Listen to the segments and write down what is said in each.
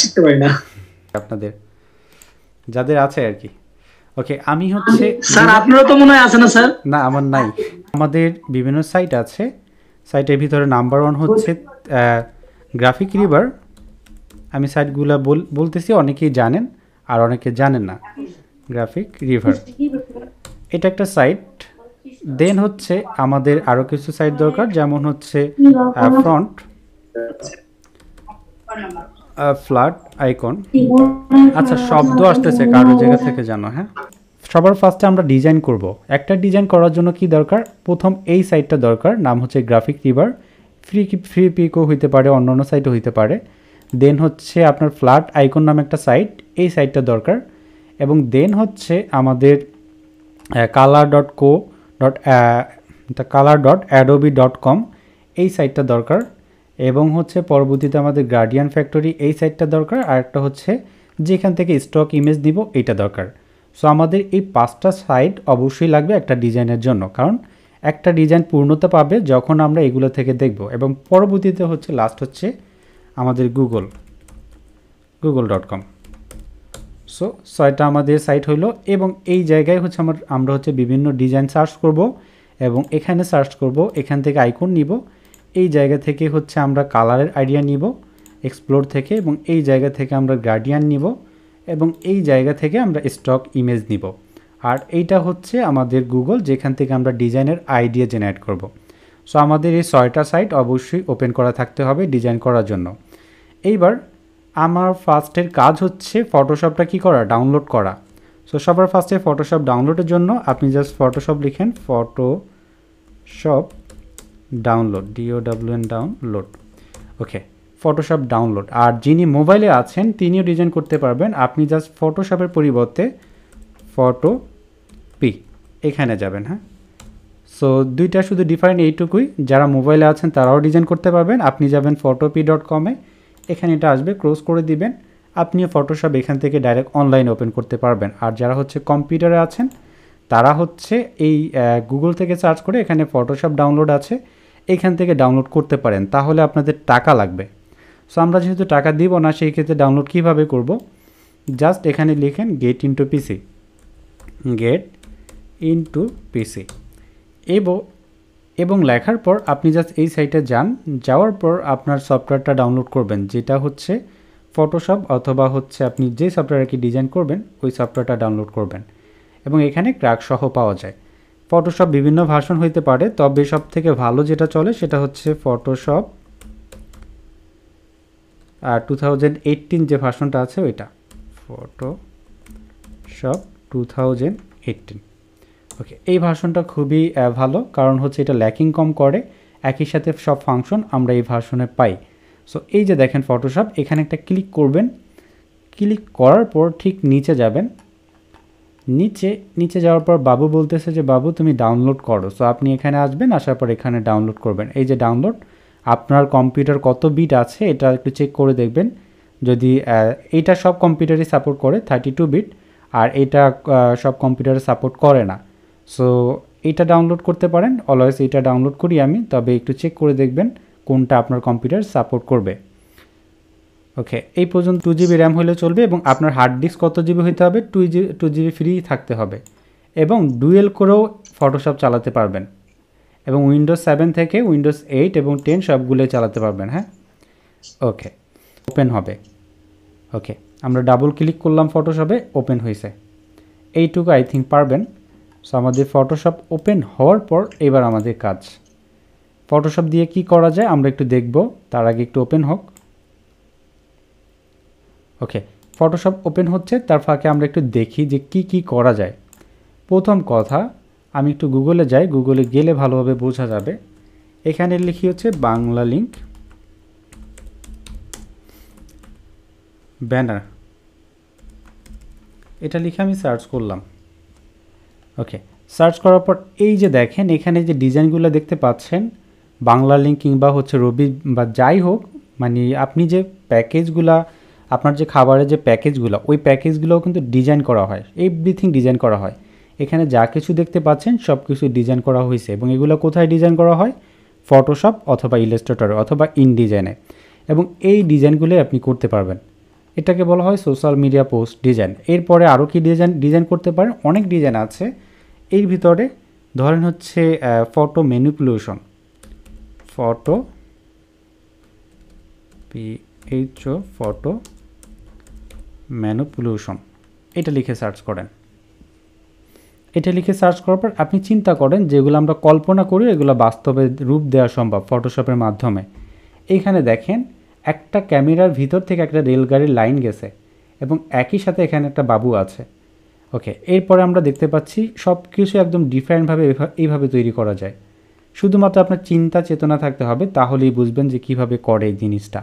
শিখতে পারি না আপনাদের যাদের আছে আর কি ওকে আমি হচ্ছে স্যার আপনারও তো মনে হয় আছে না স্যার না আমার নাই আমাদের বিভিন্ন সাইট আছে সাইটের ভিতরে নাম্বার ওয়ান হচ্ছে গ্রাফিক রিভার আমি সাইটগুলা বলতেছি অনেকেই জানেন আর অনেকে জানেন না গ্রাফিক রিভার এটা একটা সাইট দেন হচ্ছে আমাদের আরও কিছু সাইট দরকার যেমন হচ্ছে ফ্রন্ট ফ্ল্যাট আইকন আচ্ছা, আচ্ছা শব্দ আসতেছে কারো জায়গা থেকে জানো হ্যাঁ সবার ফার্স্টে আমরা ডিজাইন করব একটা ডিজাইন করার জন্য কি দরকার প্রথম এই সাইটটা দরকার নাম হচ্ছে গ্রাফিক রিভার ফ্রি ফ্রি পিকও হইতে পারে অন্য অন্য সাইটও হইতে পারে দেন হচ্ছে আপনার ফ্ল্যাট আইকন নামে একটা সাইট এই সাইটটা দরকার এবং দেন হচ্ছে আমাদের colour dot co dot colour dot Adobe dot com এই সাইটটা দরকার এবং হচ্ছে পরবর্তীতে আমাদের গার্ডিয়ান ফ্যাক্টরি এই সাইটটা দরকার আর একটা হচ্ছে যেখান থেকে স্টক ইমেজ দিব এটা দরকার সো আমাদের এই পাঁচটা সাইট অবশ্যই লাগবে একটা ডিজাইনের জন্য কারণ একটা ডিজাইন পূর্ণতা পাবে যখন আমরা এগুলো থেকে দেখব এবং পরবর্তীতে হচ্ছে লাস্ট হচ্ছে আমাদের Google Google dot com so ছয়টা আমাদের সাইট হইল এবং এই জায়গায় হচ্ছে আমার আমরা হচ্ছে বিভিন্ন ডিজাইন সার্চ করব এবং এখানে সার্চ করব এখান থেকে আইকন নিব এই জায়গা থেকে হচ্ছে আমরা কালারের আইডিয়া নিব এক্সপ্লোর থেকে এবং এই জায়গা থেকে আমরা গার্ডিয়ান নিব এবং এই জায়গা থেকে আমরা স্টক ইমেজ নিব আর এইটা হচ্ছে আমাদের গুগল যেখান থেকে আমরা ডিজাইনের আইডিয়া জেনারেট করব। সো আমাদের এই ছয়টা সাইট অবশ্যই ওপেন করা থাকতে হবে ডিজাইন করার জন্য এইবার আমার ফার্স্টের কাজ হচ্ছে ফটোশপটা কি করা ডাউনলোড করা সো সবার ফার্স্টে ফটোশপ ডাউনলোডের জন্য আপনি জাস্ট ফটোশপ লিখেন Photoshop download D O W N download okay Photoshop download আর যিনি মোবাইলে আছেন তিনিও ডিজাইন করতে পারবেন আপনি জাস্ট ফটোশপের পরিবর্তে ফটো পি এখানে যাবেন হ্যাঁ সো দুইটা শুধু ডিফারেন্ট এইটুকুই যারা মোবাইলে আছেন তারাও ডিজাইন করতে পারবেন আপনি যাবেন ফটো পি ডট কমে এখানে এটা আসবে ক্লোজ করে দিবেন আপনিও ফটোশপ এখান থেকে ডাইরেক্ট অনলাইন ওপেন করতে পারবেন আর যারা হচ্ছে কম্পিউটারে আছেন তারা হচ্ছে এই গুগল থেকে সার্চ করে এখানে ফটোশপ ডাউনলোড আছে এখান থেকে ডাউনলোড করতে পারেন তাহলে আপনাদের টাকা লাগবে সো আমরা যেহেতু টাকা দিব না সেই ক্ষেত্রে ডাউনলোড কিভাবে করব জাস্ট এখানে লিখেন get into PC get into PC এব এবং লেখার পর আপনি জাস্ট এই সাইটে যান যাওয়ার পর আপনার সফটওয়্যারটা ডাউনলোড করবেন যেটা হচ্ছে ফটোশপ অথবা হচ্ছে আপনি যে সফটওয়্যার কি ডিজাইন করবেন ওই সফটওয়্যারটা ডাউনলোড করবেন এবং এখানে ক্রাক সহ পাওয়া যায় ফটোশপ বিভিন্ন ভার্সন হইতে পারে তবে সব থেকে ভালো যেটা চলে সেটা হচ্ছে ফটোশপ আর টু যে ভার্সনটা আছে ওইটা ফটোশপ টু ওকে এই ভার্সনটা খুবই ভালো কারণ হচ্ছে এটা ল্যাকিং কম করে একই সাথে সব ফাংশন আমরা এই ভার্সনে পাই সো এই যে দেখেন ফটোশপ এখানে একটা ক্লিক করবেন ক্লিক করার পর ঠিক নিচে যাবেন নিচে নিচে যাওয়ার পর বাবু বলতেছে যে বাবু তুমি ডাউনলোড করো সো আপনি এখানে আসবেন আসার পর এখানে ডাউনলোড করবেন এই যে ডাউনলোড আপনার কম্পিউটার কত বিট আছে এটা একটু চেক করে দেখবেন যদি এটা সব কম্পিউটারই সাপোর্ট করে থার্টি টু বিট আর এটা সব কম্পিউটারে সাপোর্ট করে না সো এটা ডাউনলোড করতে পারেন অলওয়েজ এটা ডাউনলোড করি আমি তবে একটু চেক করে দেখবেন কোনটা আপনার কম্পিউটার সাপোর্ট করবে ওকে এই পর্যন্ত টু জিবি র্যাম হলে চলবে এবং আপনার হার্ড ডিস্ক কত জিবি হইতে হবে two G two GB free থাকতে হবে এবং ডুয়েল করেও ফটোশপ চালাতে পারবেন এবং উইন্ডোজ সেভেন থেকে উইন্ডোজ এইট এবং টেন সবগুলোই চালাতে পারবেন হ্যাঁ ওকে ওপেন হবে ওকে আমরা ডাবল ক্লিক করলাম ফটোশপে ওপেন হয়েছে এইটুকু আই থিঙ্ক পারবেন সো আমাদের ফটোশপ ওপেন হওয়ার পর এবার আমাদের কাজ ফটোশপ দিয়ে কি করা যায় আমরা একটু দেখব তার আগে একটু ওপেন হোক ওকে ফটোশপ ওপেন হচ্ছে তার ফাঁকে আমরা একটু দেখি যে কি কি করা যায় প্রথম কথা আমি একটু গুগলে যাই গুগলে গেলে ভালোভাবে বোঝা যাবে এখানে লিখি হচ্ছে বাংলা লিঙ্ক ব্যানার এটা লিখে আমি সার্চ করলাম ওকে সার্চ করার পর এই যে দেখেন এখানে যে ডিজাইনগুলো দেখতে পাচ্ছেন বাংলা লিঙ্ক কিংবা হচ্ছে রবি বা যাই হোক মানে আপনি যে প্যাকেজগুলা আপনার যে খাবারের যে প্যাকেজগুলো ওই প্যাকেজগুলোও কিন্তু ডিজাইন করা হয় এভরিথিং ডিজাইন করা হয় এখানে যা কিছু দেখতে পাচ্ছেন সব কিছু ডিজাইন করা হয়েছে এবং এগুলো কোথায় ডিজাইন করা হয় ফটোশপ অথবা ইলাস্ট্রেটর অথবা ইনডিজাইনে এবং এই ডিজাইনগুলোই আপনি করতে পারবেন এটাকে বলা হয় সোশ্যাল মিডিয়া পোস্ট ডিজাইন এরপরে আরও কি ডিজাইন ডিজাইন করতে পারেন অনেক ডিজাইন আছে এর ভিতরে ধরেন হচ্ছে ফটো ম্যানিপুলেশন ফটো ও ফটো ম্যানুপুলেশন এটা লিখে সার্চ করেন এটা লিখে সার্চ করার পর আপনি চিন্তা করেন যেগুলো আমরা কল্পনা করি এগুলো বাস্তবে রূপ দেওয়া সম্ভব ফটোশপের মাধ্যমে এইখানে দেখেন একটা ক্যামেরার ভিতর থেকে একটা রেলগাড়ির লাইন গেছে এবং একই সাথে এখানে একটা বাবু আছে ওকে এরপরে আমরা দেখতে পাচ্ছি সব কিছু একদম ডিফারেন্টভাবে এইভাবে তৈরি করা যায় শুধুমাত্র আপনার চিন্তা চেতনা থাকতে হবে তাহলেই বুঝবেন যে কিভাবে করে এই জিনিসটা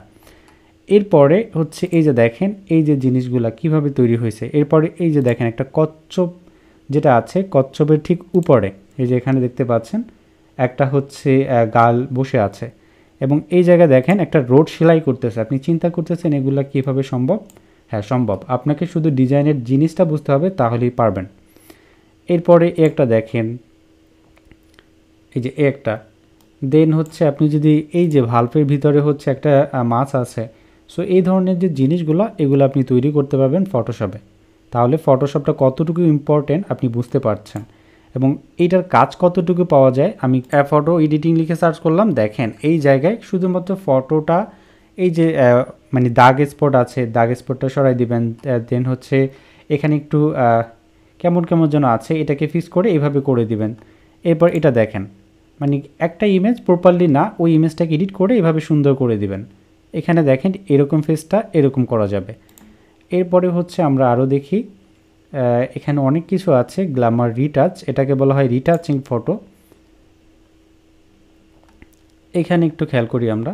এরপরে হচ্ছে এই যে দেখেন এই যে জিনিসগুলা কিভাবে তৈরি হয়েছে এরপরে এই যে দেখেন একটা কচ্ছপ যেটা আছে কচ্ছপের ঠিক উপরে এই যে এখানে দেখতে পাচ্ছেন একটা হচ্ছে গাল বসে আছে এবং এই জায়গায় দেখেন একটা রোড সেলাই করতেছে আপনি চিন্তা করতেছেন এগুলা কিভাবে সম্ভব হ্যাঁ সম্ভব আপনাকে শুধু ডিজাইনের জিনিসটা বুঝতে হবে তাহলেই পারবেন এরপরে একটা দেখেন এই যে একটা দেন হচ্ছে আপনি যদি এই যে ভাল্পের ভিতরে হচ্ছে একটা মাছ আছে সো এই ধরনের যে জিনিসগুলো এগুলো আপনি তৈরি করতে পারবেন ফটোশপে তাহলে ফটোশপটা কতটুকু ইম্পর্টেন্ট আপনি বুঝতে পারছেন এবং এইটার কাজ কতটুকু পাওয়া যায় আমি ফটো এডিটিং লিখে সার্চ করলাম দেখেন এই জায়গায় শুধুমাত্র ফটোটা এই যে মানে দাগ স্পট আছে দাগ স্পটটা সরাই দিবেন দেন হচ্ছে এখানে একটু কেমন কেমন যেন আছে এটাকে ফিক্স করে এভাবে করে দিবেন এরপর এটা দেখেন মানে একটা ইমেজ প্রপারলি না ওই ইমেজটাকে এডিট করে এভাবে সুন্দর করে দিবেন এখানে দেখেন এরকম ফেসটা এরকম করা যাবে এরপরে হচ্ছে আমরা আরও দেখি এখানে অনেক কিছু আছে গ্লামার রিটাচ এটাকে বলা হয় রিটাচিং ফটো এখানে একটু খেয়াল করি আমরা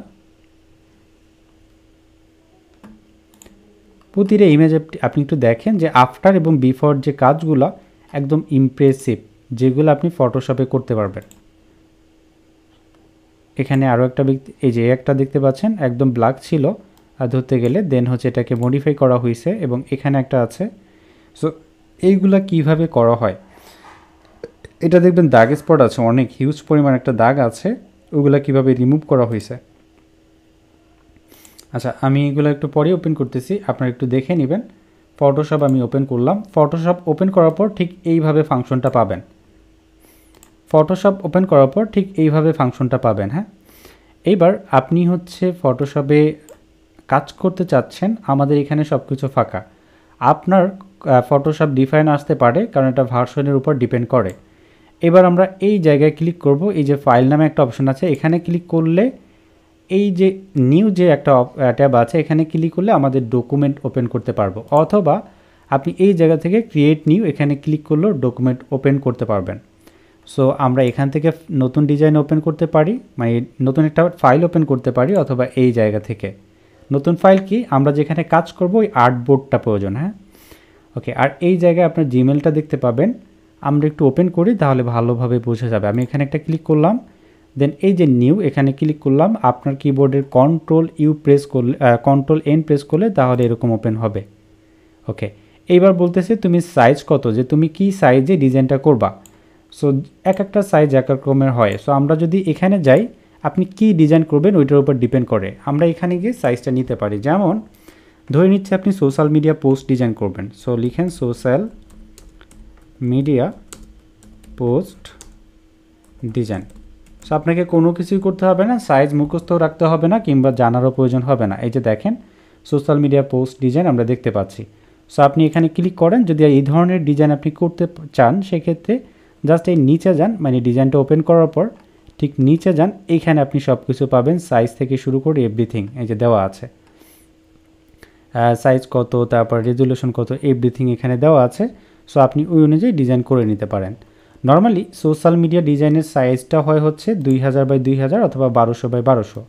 প্রতিটা ইমেজ আপনি একটু দেখেন যে আফটার এবং বিফোর যে কাজগুলো একদম ইমপ্রেসিভ যেগুলো আপনি ফটোশপে করতে পারবেন এখানে আরও একটা ব্যক্তি এই যে একটা দেখতে পাচ্ছেন একদম ব্ল্যাক ছিল আর ধরতে গেলে দেন হচ্ছে এটাকে মডিফাই করা হয়েছে এবং এখানে একটা আছে সো এইগুলা কিভাবে করা হয় এটা দেখবেন দাগ স্পট আছে অনেক হিউজ পরিমাণ একটা দাগ আছে ওগুলা কিভাবে রিমুভ করা হয়েছে আচ্ছা আমি এগুলো একটু পরে ওপেন করতেছি আপনারা একটু দেখে নেবেন ফটোশপ আমি ওপেন করলাম ফটোশপ ওপেন করার পর ঠিক এইভাবে ফাংশনটা পাবেন ফটোশপ ওপেন করার পর ঠিক এইভাবে ফাংশনটা পাবেন হ্যাঁ এইবার আপনি হচ্ছে ফটোশপে কাজ করতে চাচ্ছেন আমাদের এখানে সব কিছু ফাঁকা আপনার ফটোশপ ডিফাইন আসতে পারে কারণ এটা ভার্সনের উপর ডিপেন্ড করে এবার আমরা এই জায়গায় ক্লিক করব এই যে ফাইল নামে একটা অপশন আছে এখানে ক্লিক করলে এই যে নিউ যে একটা ট্যাব আছে এখানে ক্লিক করলে আমাদের ডকুমেন্ট ওপেন করতে পারবো অথবা আপনি এই জায়গা থেকে ক্রিয়েট নিউ এখানে ক্লিক করলেও ডকুমেন্ট ওপেন করতে পারবেন সো আমরা এখান থেকে নতুন ডিজাইন ওপেন করতে পারি মানে নতুন একটা ফাইল ওপেন করতে পারি অথবা এই জায়গা থেকে নতুন ফাইল কি আমরা যেখানে কাজ করব ওই আর্টবোর্ডটা প্রয়োজন হ্যাঁ ওকে আর এই জায়গায় আপনার জিমেলটা দেখতে পাবেন আমরা একটু ওপেন করি তাহলে ভালোভাবে বোঝা যাবে আমি এখানে একটা ক্লিক করলাম দেন এই যে নিউ এখানে ক্লিক করলাম আপনার কিবোর্ডের কন্ট্রোল ইউ প্রেস করলে কন্ট্রোল এন প্রেস করলে তাহলে এরকম ওপেন হবে ওকে এইবার বলতেছে তুমি সাইজ কত যে তুমি কি সাইজে ডিজাইনটা করবা সো এক একটা সাইজ এক এক রকমের হয় সো আমরা যদি এখানে যাই আপনি কি ডিজাইন করবেন ওইটার উপর ডিপেন্ড করে আমরা এখানে গিয়ে সাইজটা নিতে পারি যেমন ধরে নিচ্ছে আপনি সোশ্যাল মিডিয়া পোস্ট ডিজাইন করবেন সো লিখেন social media post design so আপনাকে কোনো কিছুই করতে হবে না সাইজ মুখস্থ রাখতে হবে না কিংবা জানারও প্রয়োজন হবে না এই যে দেখেন সোশ্যাল মিডিয়া পোস্ট ডিজাইন আমরা দেখতে পাচ্ছি সো আপনি এখানে ক্লিক করেন যদি এই ধরনের ডিজাইন আপনি করতে চান সেক্ষেত্রে জাস্ট এই নিচে যান মানে ডিজাইনটা ওপেন করার পর ঠিক নিচে যান এখানে আপনি সব কিছু পাবেন সাইজ থেকে শুরু করে এভরিথিং এই যে দেওয়া আছে সাইজ কত তারপর রেজুলেশন কত এভরিথিং এখানে দেওয়া আছে সো আপনি ওই অনুযায়ী ডিজাইন করে নিতে পারেন নর্মালি সোশ্যাল মিডিয়া ডিজাইনের সাইজটা হয় হচ্ছে দুই হাজার বাই দুই হাজার অথবা বারোশো বাই বারোশো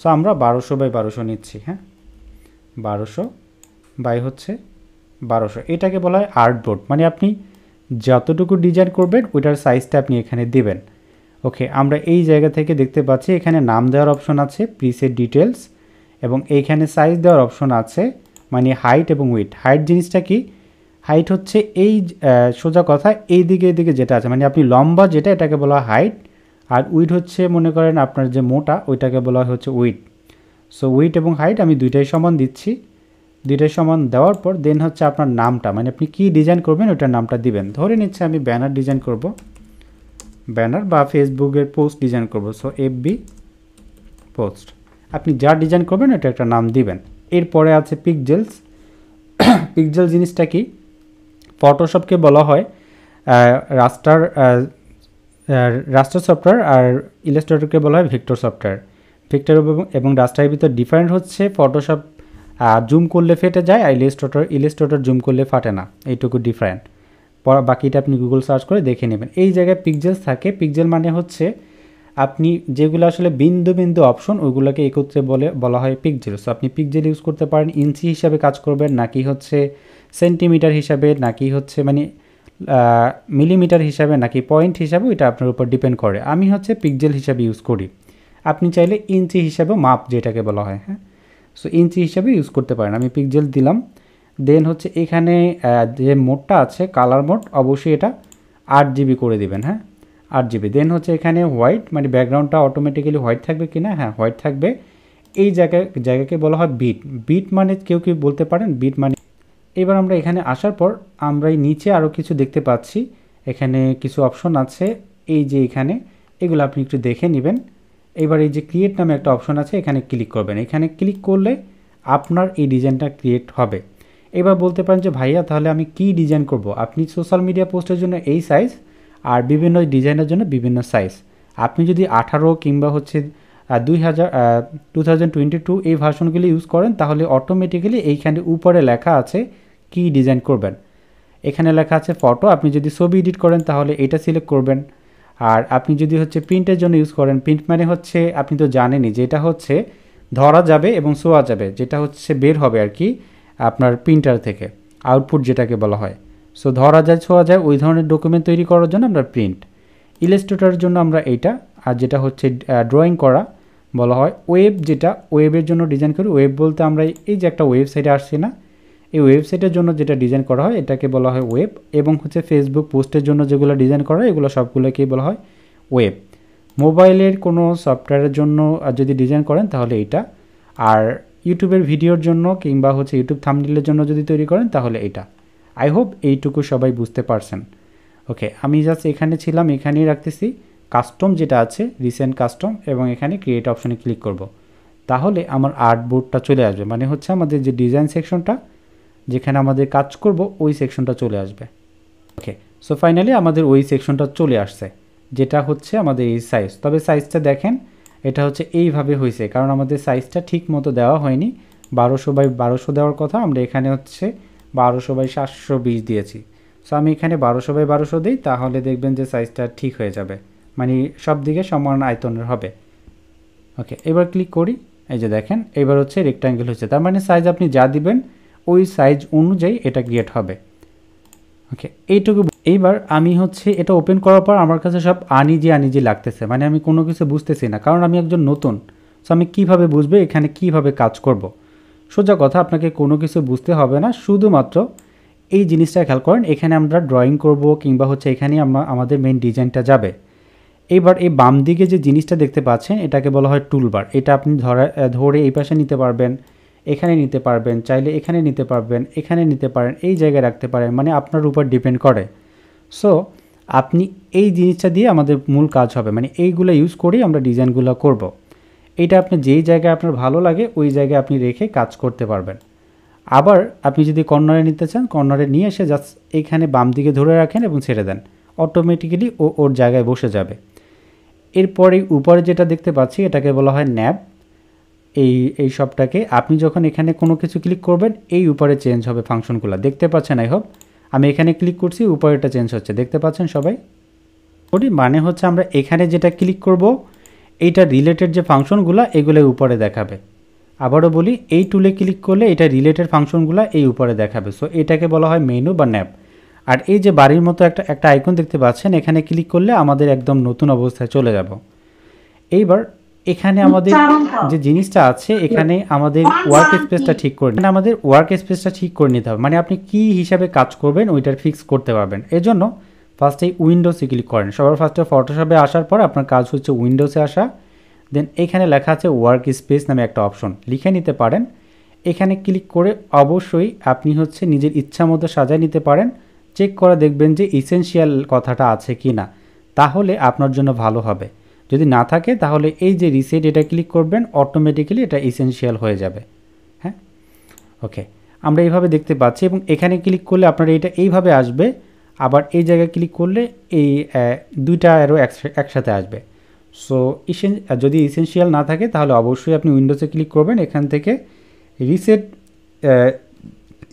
সো আমরা বারোশো বাই বারোশো নিচ্ছি হ্যাঁ বারোশো বাই হচ্ছে বারোশো এটাকে বলা হয় আর্টবোর্ড মানে আপনি যতটুকু ডিজাইন করবেন ওইটার সাইজটা আপনি এখানে দেবেন ওকে আমরা এই জায়গা থেকে দেখতে পাচ্ছি এখানে নাম দেওয়ার অপশন আছে প্রিসেট ডিটেলস এবং এইখানে সাইজ দেওয়ার অপশন আছে মানে হাইট এবং উইট হাইট জিনিসটা কি হাইট হচ্ছে এই সোজা কথা এই দিকে এদিকে যেটা আছে মানে আপনি লম্বা যেটা এটাকে বলা হাইট আর উইট হচ্ছে মনে করেন আপনার যে মোটা ওইটাকে বলা হচ্ছে উইট সো উইট এবং হাইট আমি দুইটাই সমান দিচ্ছি দুইটাই সমান দেওয়ার পর দেন হচ্ছে আপনার নামটা মানে আপনি কি ডিজাইন করবেন ওইটার নামটা দিবেন ধরে নিচ্ছে আমি ব্যানার ডিজাইন করব ব্যানার বা ফেসবুকের পোস্ট ডিজাইন করব সো বি পোস্ট আপনি যা ডিজাইন করবেন ওটা একটা নাম দিবেন এরপরে আছে পিকজেলস পিকজেল জিনিসটা কি ফটোশপকে বলা হয় রাস্টার রাস্টার সফটওয়্যার আর ইলাস্ট্রেটরকে বলা হয় ভিক্টর সফটওয়্যার ভিক্টর এবং রাস্টারের ভিতর ডিফারেন্ট হচ্ছে ফটোশপ আর জুম করলে ফেটে যায় আর ইলিস্ট্রেটর ইলিস্ট্রেটর জুম করলে ফাটে না এইটুকু ডিফারেন্ট বাকিটা আপনি গুগল সার্চ করে দেখে নেবেন এই জায়গায় পিকজেলস থাকে পিকজেল মানে হচ্ছে আপনি যেগুলো আসলে বিন্দু বিন্দু অপশন ওইগুলোকে একত্রে বলে বলা হয় পিকজেল সো আপনি পিকজেল ইউজ করতে পারেন ইঞ্চি হিসাবে কাজ করবেন নাকি হচ্ছে সেন্টিমিটার হিসাবে নাকি হচ্ছে মানে মিলিমিটার হিসাবে নাকি পয়েন্ট হিসাবে এটা আপনার উপর ডিপেন্ড করে আমি হচ্ছে পিকজেল হিসাবে ইউজ করি আপনি চাইলে ইঞ্চি হিসাবে মাপ যেটাকে বলা হয় হ্যাঁ সো ইঞ্চি হিসাবে ইউজ করতে পারেন আমি পিকজেল দিলাম দেন হচ্ছে এখানে যে মোডটা আছে কালার মোড অবশ্যই এটা আট জিবি করে দিবেন হ্যাঁ আট জিবি দেন হচ্ছে এখানে হোয়াইট মানে ব্যাকগ্রাউন্ডটা অটোমেটিক্যালি হোয়াইট থাকবে কি না হ্যাঁ হোয়াইট থাকবে এই জায়গায় জায়গাকে বলা হয় বিট বিট মানে কেউ কেউ বলতে পারেন বিট মানে এবার আমরা এখানে আসার পর আমরা এই নিচে আরও কিছু দেখতে পাচ্ছি এখানে কিছু অপশন আছে এই যে এখানে এগুলো আপনি একটু দেখে নেবেন এবার এই যে ক্রিয়েট নামে একটা অপশন আছে এখানে ক্লিক করবেন এখানে ক্লিক করলে আপনার এই ডিজাইনটা ক্রিয়েট হবে এবার বলতে পারেন যে ভাইয়া তাহলে আমি কি ডিজাইন করব আপনি সোশ্যাল মিডিয়া পোস্টের জন্য এই সাইজ আর বিভিন্ন ডিজাইনের জন্য বিভিন্ন সাইজ আপনি যদি আঠারো কিংবা হচ্ছে দুই হাজার টু থাউজেন্ড টোয়েন্টি টু এই ভার্সনগুলি ইউজ করেন তাহলে অটোমেটিক্যালি এইখানে উপরে লেখা আছে কি ডিজাইন করবেন এখানে লেখা আছে ফটো আপনি যদি ছবি এডিট করেন তাহলে এটা সিলেক্ট করবেন আর আপনি যদি হচ্ছে প্রিন্টের জন্য ইউজ করেন প্রিন্ট মানে হচ্ছে আপনি তো জানেনই যে এটা হচ্ছে ধরা যাবে এবং শোয়া যাবে যেটা হচ্ছে বের হবে আর কি আপনার প্রিন্টার থেকে আউটপুট যেটাকে বলা হয় সো ধরা যায় ছোঁয়া যায় ওই ধরনের ডকুমেন্ট তৈরি করার জন্য আমরা প্রিন্ট ইলাস্ট্রেটরের জন্য আমরা এইটা আর যেটা হচ্ছে ড্রয়িং করা বলা হয় ওয়েব যেটা ওয়েবের জন্য ডিজাইন করি ওয়েব বলতে আমরা এই যে একটা ওয়েবসাইটে আসছি না এই ওয়েবসাইটের জন্য যেটা ডিজাইন করা হয় এটাকে বলা হয় ওয়েব এবং হচ্ছে ফেসবুক পোস্টের জন্য যেগুলো ডিজাইন করা হয় এগুলো সবগুলোকেই বলা হয় ওয়েব মোবাইলের কোনো সফটওয়্যারের জন্য যদি ডিজাইন করেন তাহলে এটা আর ইউটিউবের ভিডিওর জন্য কিংবা হচ্ছে ইউটিউব থামডিলের জন্য যদি তৈরি করেন তাহলে এটা আই হোপ এইটুকু সবাই বুঝতে পারছেন ওকে আমি জাস্ট এখানে ছিলাম এখানেই রাখতেছি কাস্টম যেটা আছে রিসেন্ট কাস্টম এবং এখানে ক্রিয়েট অপশনে ক্লিক করব। তাহলে আমার আর্ট বোর্ডটা চলে আসবে মানে হচ্ছে আমাদের যে ডিজাইন সেকশনটা যেখানে আমাদের কাজ করব ওই সেকশনটা চলে আসবে ওকে সো ফাইনালি আমাদের ওই সেকশনটা চলে আসছে যেটা হচ্ছে আমাদের এই সাইজ তবে সাইজটা দেখেন এটা হচ্ছে এইভাবে হয়েছে কারণ আমাদের সাইজটা ঠিক মতো দেওয়া হয়নি বারোশো বাই বারোশো দেওয়ার কথা আমরা এখানে হচ্ছে বারোশো বাই সাতশো বিশ দিয়েছি সো আমি এখানে বারোশো বাই বারোশো দিই তাহলে দেখবেন যে সাইজটা ঠিক হয়ে যাবে মানে সব দিকে সমান আয়তনের হবে ওকে এবার ক্লিক করি এই যে দেখেন এবার হচ্ছে রেক্ট্যাঙ্গেল হয়েছে তার মানে সাইজ আপনি যা দিবেন ওই সাইজ অনুযায়ী এটা ক্রিয়েট হবে ওকে এইটুকু এইবার আমি হচ্ছে এটা ওপেন করার পর আমার কাছে সব আনিজি আনিজি লাগতেছে মানে আমি কোনো কিছু বুঝতেছি না কারণ আমি একজন নতুন সো আমি কিভাবে বুঝবে এখানে কিভাবে কাজ করব। সোজা কথা আপনাকে কোনো কিছু বুঝতে হবে না শুধুমাত্র এই জিনিসটা খেয়াল করেন এখানে আমরা ড্রয়িং করব কিংবা হচ্ছে এখানেই আমরা আমাদের মেন ডিজাইনটা যাবে এইবার এই বাম দিকে যে জিনিসটা দেখতে পাচ্ছেন এটাকে বলা হয় টুলবার এটা আপনি ধরা ধরে এই পাশে নিতে পারবেন এখানে নিতে পারবেন চাইলে এখানে নিতে পারবেন এখানে নিতে পারেন এই জায়গায় রাখতে পারেন মানে আপনার উপর ডিপেন্ড করে সো আপনি এই জিনিসটা দিয়ে আমাদের মূল কাজ হবে মানে এইগুলো ইউজ করেই আমরা ডিজাইনগুলো করব। এটা আপনি যেই জায়গায় আপনার ভালো লাগে ওই জায়গায় আপনি রেখে কাজ করতে পারবেন আবার আপনি যদি কর্নারে নিতে চান কর্নারে নিয়ে এসে জাস্ট এখানে বাম দিকে ধরে রাখেন এবং ছেড়ে দেন অটোমেটিক্যালি ও ওর জায়গায় বসে যাবে এরপরে উপরে যেটা দেখতে পাচ্ছি এটাকে বলা হয় ন্যাপ এই এই সবটাকে আপনি যখন এখানে কোনো কিছু ক্লিক করবেন এই উপরে চেঞ্জ হবে ফাংশনগুলো দেখতে পাচ্ছেন আই হোপ আমি এখানে ক্লিক করছি উপরেটা চেঞ্জ হচ্ছে দেখতে পাচ্ছেন সবাই ওটি মানে হচ্ছে আমরা এখানে যেটা ক্লিক করব এইটা রিলেটেড যে ফাংশনগুলো এগুলো উপরে দেখাবে আবারও বলি এই টুলে ক্লিক করলে এটা রিলেটেড ফাংশনগুলো এই উপরে দেখাবে সো এটাকে বলা হয় মেনু বা ন্যাপ আর এই যে বাড়ির মতো একটা একটা আইকন দেখতে পাচ্ছেন এখানে ক্লিক করলে আমাদের একদম নতুন অবস্থায় চলে যাব এইবার এখানে আমাদের যে জিনিসটা আছে এখানে আমাদের ওয়ার্ক স্পেসটা ঠিক করে নিতে আমাদের ওয়ার্ক স্পেসটা ঠিক করে নিতে হবে মানে আপনি কি হিসাবে কাজ করবেন ওইটার ফিক্স করতে পারবেন এর জন্য ফার্স্টে উইন্ডোসে ক্লিক করেন সবার ফার্স্টে ফটোশপে আসার পর আপনার কাজ হচ্ছে উইন্ডোসে আসা দেন এখানে লেখা আছে ওয়ার্ক স্পেস নামে একটা অপশন লিখে নিতে পারেন এখানে ক্লিক করে অবশ্যই আপনি হচ্ছে নিজের ইচ্ছা মতো সাজায় নিতে পারেন চেক করে দেখবেন যে ইসেনশিয়াল কথাটা আছে কি না তাহলে আপনার জন্য ভালো হবে যদি না থাকে তাহলে এই যে রিসেট এটা ক্লিক করবেন অটোমেটিক্যালি এটা এসেনশিয়াল হয়ে যাবে হ্যাঁ ওকে আমরা এইভাবে দেখতে পাচ্ছি এবং এখানে ক্লিক করলে আপনার এটা এইভাবে আসবে আবার এই জায়গায় ক্লিক করলে এই দুইটা আরও একসাথে আসবে সো ইসেন যদি ইসেনশিয়াল না থাকে তাহলে অবশ্যই আপনি উইন্ডোজে ক্লিক করবেন এখান থেকে রিসেট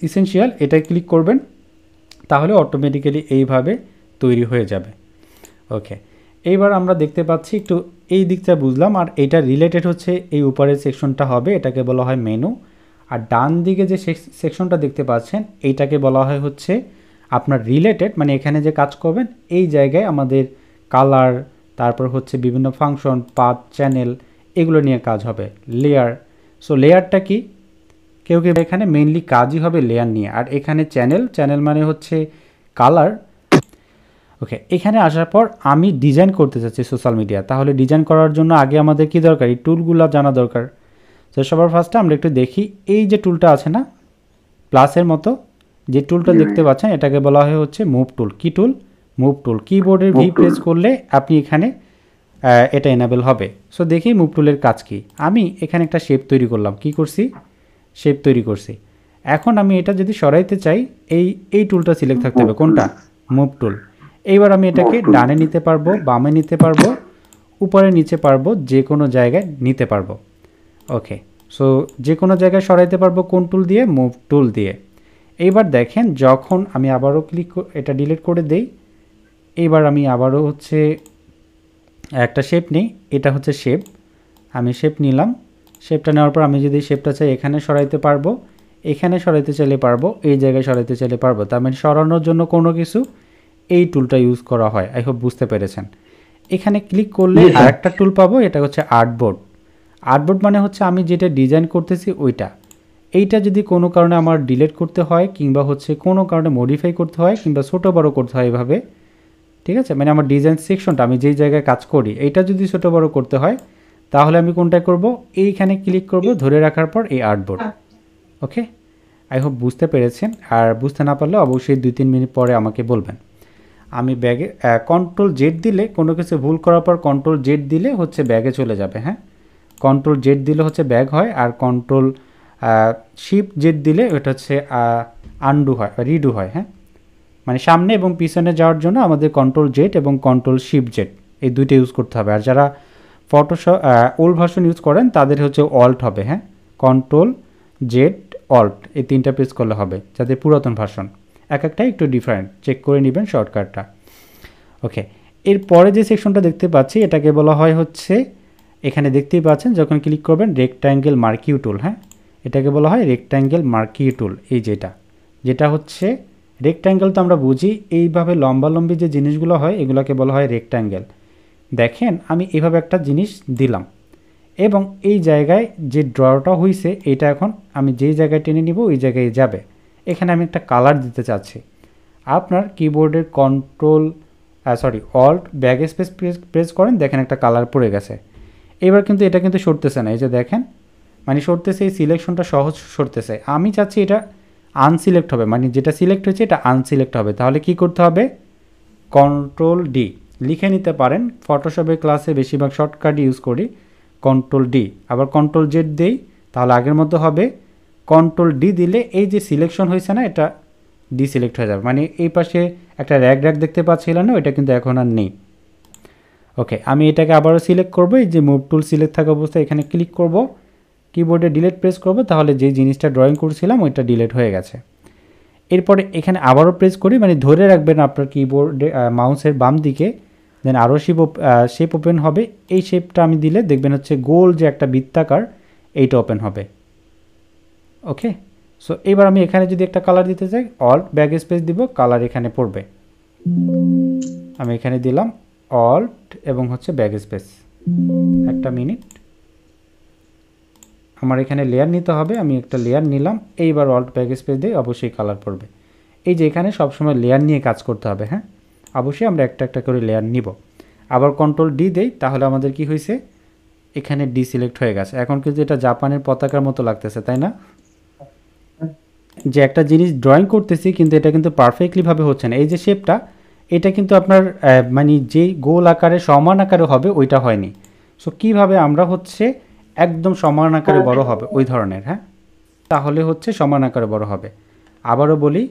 ইসেন্সিয়াল এটা ক্লিক করবেন তাহলে অটোমেটিক্যালি এইভাবে তৈরি হয়ে যাবে ওকে এইবার আমরা দেখতে পাচ্ছি একটু এই দিকটা বুঝলাম আর এটা রিলেটেড হচ্ছে এই উপরের সেকশনটা হবে এটাকে বলা হয় মেনু আর ডান দিকে যে সেকশনটা দেখতে পাচ্ছেন এইটাকে বলা হয় হচ্ছে আপনার রিলেটেড মানে এখানে যে কাজ করবেন এই জায়গায় আমাদের কালার তারপর হচ্ছে বিভিন্ন ফাংশন পাথ চ্যানেল এগুলো নিয়ে কাজ হবে লেয়ার সো লেয়ারটা কি কেউ কেউ এখানে মেনলি কাজই হবে লেয়ার নিয়ে আর এখানে চ্যানেল চ্যানেল মানে হচ্ছে কালার ওকে এখানে আসার পর আমি ডিজাইন করতে চাচ্ছি সোশ্যাল মিডিয়া তাহলে ডিজাইন করার জন্য আগে আমাদের কি দরকার এই টুলগুলো জানা দরকার তো সবার ফার্স্টে আমরা একটু দেখি এই যে টুলটা আছে না প্লাসের মতো যে টুলটা দেখতে পাচ্ছেন এটাকে বলা হয় হচ্ছে মুভ টুল কি টুল মুভ টুল কিবোর্ডের ভি প্রেস করলে আপনি এখানে এটা এনাবেল হবে সো দেখি মুভ টুলের কাজ কি আমি এখানে একটা শেপ তৈরি করলাম কি করছি শেপ তৈরি করছি এখন আমি এটা যদি সরাইতে চাই এই এই টুলটা সিলেক্ট থাকতে হবে কোনটা মুভ টুল এইবার আমি এটাকে ডানে নিতে পারবো বামে নিতে পারবো উপরে নিচে পারবো যে কোনো জায়গায় নিতে পারবো ওকে সো যে কোনো জায়গায় সরাইতে পারবো কোন টুল দিয়ে মুভ টুল দিয়ে এইবার দেখেন যখন আমি আবারও ক্লিক এটা ডিলিট করে দেই এইবার আমি আবারও হচ্ছে একটা শেপ নিই এটা হচ্ছে শেপ আমি শেপ নিলাম শেপটা নেওয়ার পর আমি যদি শেপটা চাই এখানে সরাইতে পারবো এখানে সরাইতে চাইলে পারবো এই জায়গায় সরাইতে চাইলে পারবো তার মানে সরানোর জন্য কোনো কিছু এই টুলটা ইউজ করা হয় আই হোপ বুঝতে পেরেছেন এখানে ক্লিক করলে আরেকটা টুল পাবো এটা হচ্ছে আর্টবোর্ড আর্টবোর্ড মানে হচ্ছে আমি যেটা ডিজাইন করতেছি ওইটা এইটা যদি কোনো কারণে আমার ডিলেট করতে হয় কিংবা হচ্ছে কোনো কারণে মডিফাই করতে হয় কিংবা ছোটো বড়ো করতে হয় এভাবে ঠিক আছে মানে আমার ডিজাইন সেকশনটা আমি যেই জায়গায় কাজ করি এইটা যদি ছোটো বড়ো করতে হয় তাহলে আমি কোনটা করব এইখানে ক্লিক করব ধরে রাখার পর এই আর্টবোর্ড ওকে আই হোপ বুঝতে পেরেছেন আর বুঝতে না পারলে অবশ্যই দুই তিন মিনিট পরে আমাকে বলবেন আমি ব্যাগে কন্ট্রোল জেড দিলে কোনো কিছু ভুল করার পর কন্ট্রোল জেড দিলে হচ্ছে ব্যাগে চলে যাবে হ্যাঁ কন্ট্রোল জেড দিলে হচ্ছে ব্যাগ হয় আর কন্ট্রোল শিফট জেড দিলে ওটা হচ্ছে আন্ডু হয় রিডু হয় হ্যাঁ মানে সামনে এবং পিছনে যাওয়ার জন্য আমাদের কন্ট্রোল জেড এবং কন্ট্রোল শিফট জেড এই দুইটা ইউজ করতে হবে আর যারা ফটোশপ ওল্ড ভার্সন ইউজ করেন তাদের হচ্ছে অল্ট হবে হ্যাঁ কন্ট্রোল জেড অল্ট এই তিনটা পেজ করলে হবে যাদের পুরাতন ভার্সন এক একটাই একটু ডিফারেন্ট চেক করে নেবেন শর্টকাটটা ওকে এরপরে যে সেকশনটা দেখতে পাচ্ছি এটাকে বলা হয় হচ্ছে এখানে দেখতেই পাচ্ছেন যখন ক্লিক করবেন রেক্ট্যাঙ্গেল মার্কিউ টুল হ্যাঁ এটাকে বলা হয় রেক্ট্যাঙ্গেল মার্কিউ টুল এই যেটা যেটা হচ্ছে রেক্ট্যাঙ্গেল তো আমরা বুঝি এইভাবে লম্বালম্বি যে জিনিসগুলো হয় এগুলোকে বলা হয় রেক্ট্যাঙ্গেল দেখেন আমি এভাবে একটা জিনিস দিলাম এবং এই জায়গায় যে ড্রটা হয়েছে এটা এখন আমি যেই জায়গায় টেনে নিব ওই জায়গায় যাবে এখানে আমি একটা কালার দিতে চাচ্ছি আপনার কিবোর্ডের control sorry alt backspace press করেন দেখেন একটা কালার পড়ে গেছে এবার কিন্তু এটা কিন্তু সরতেছে না এই যে দেখেন মানে সরতেছে এই সিলেকশনটা সহজ সরতেছে আমি চাচ্ছি এটা আনসিলেক্ট হবে মানে যেটা সিলেক্ট হয়েছে এটা আনসিলেক্ট হবে তাহলে কি করতে হবে কন্ট্রোল ডি লিখে নিতে পারেন ফটোশপের ক্লাসে বেশিরভাগ শর্টকাট ইউজ করি কন্ট্রোল ডি আবার কন্ট্রোল জেড দেই তাহলে আগের মতো হবে কন্ট্রোল ডি দিলে এই যে সিলেকশন হয়েছে না এটা ডিসিলেক্ট হয়ে যাবে মানে এই পাশে একটা র্যাগ র্যাগ দেখতে পাচ্ছিলাম না ওইটা কিন্তু এখন আর নেই ওকে আমি এটাকে আবারও সিলেক্ট করবো এই যে মুভ টুল সিলেক্ট থাকা অবস্থায় এখানে ক্লিক করব কিবোর্ডে ডিলেট প্রেস করব তাহলে যে জিনিসটা ড্রয়িং করছিলাম ওইটা ডিলেট হয়ে গেছে এরপরে এখানে আবারও প্রেস করি মানে ধরে রাখবেন আপনার কিবোর্ডে মাউসের বাম দিকে দেন আরও শেপ শেপ ওপেন হবে এই শেপটা আমি দিলে দেখবেন হচ্ছে গোল যে একটা বৃত্তাকার এইটা ওপেন হবে ওকে সো এবার আমি এখানে যদি একটা কালার দিতে চাই অল ব্যাক স্পেস দিব কালার এখানে পড়বে আমি এখানে দিলাম অল্ট এবং হচ্ছে ব্যাক স্পেস একটা মিনিট আমার এখানে লেয়ার নিতে হবে আমি একটা লেয়ার নিলাম এইবার অল্ট ব্যাক স্পেস দিয়ে অবশ্যই কালার পড়বে এই যে এখানে সবসময় লেয়ার নিয়ে কাজ করতে হবে হ্যাঁ অবশ্যই আমরা একটা একটা করে লেয়ার নিব আবার কন্ট্রোল ডি দেই তাহলে আমাদের কি হয়েছে এখানে ডি সিলেক্ট হয়ে গেছে এখন কিন্তু এটা জাপানের পতাকার মতো লাগতেছে তাই না যে একটা জিনিস ড্রয়িং করতেছি কিন্তু এটা কিন্তু পারফেক্টলিভাবে হচ্ছে না এই যে শেপটা এটা কিন্তু আপনার মানে যে গোল আকারে সমান আকারে হবে ওইটা হয়নি সো কিভাবে আমরা হচ্ছে একদম সমান আকারে বড় হবে ওই ধরনের হ্যাঁ তাহলে হচ্ছে সমান আকারে বড় হবে আবারও বলি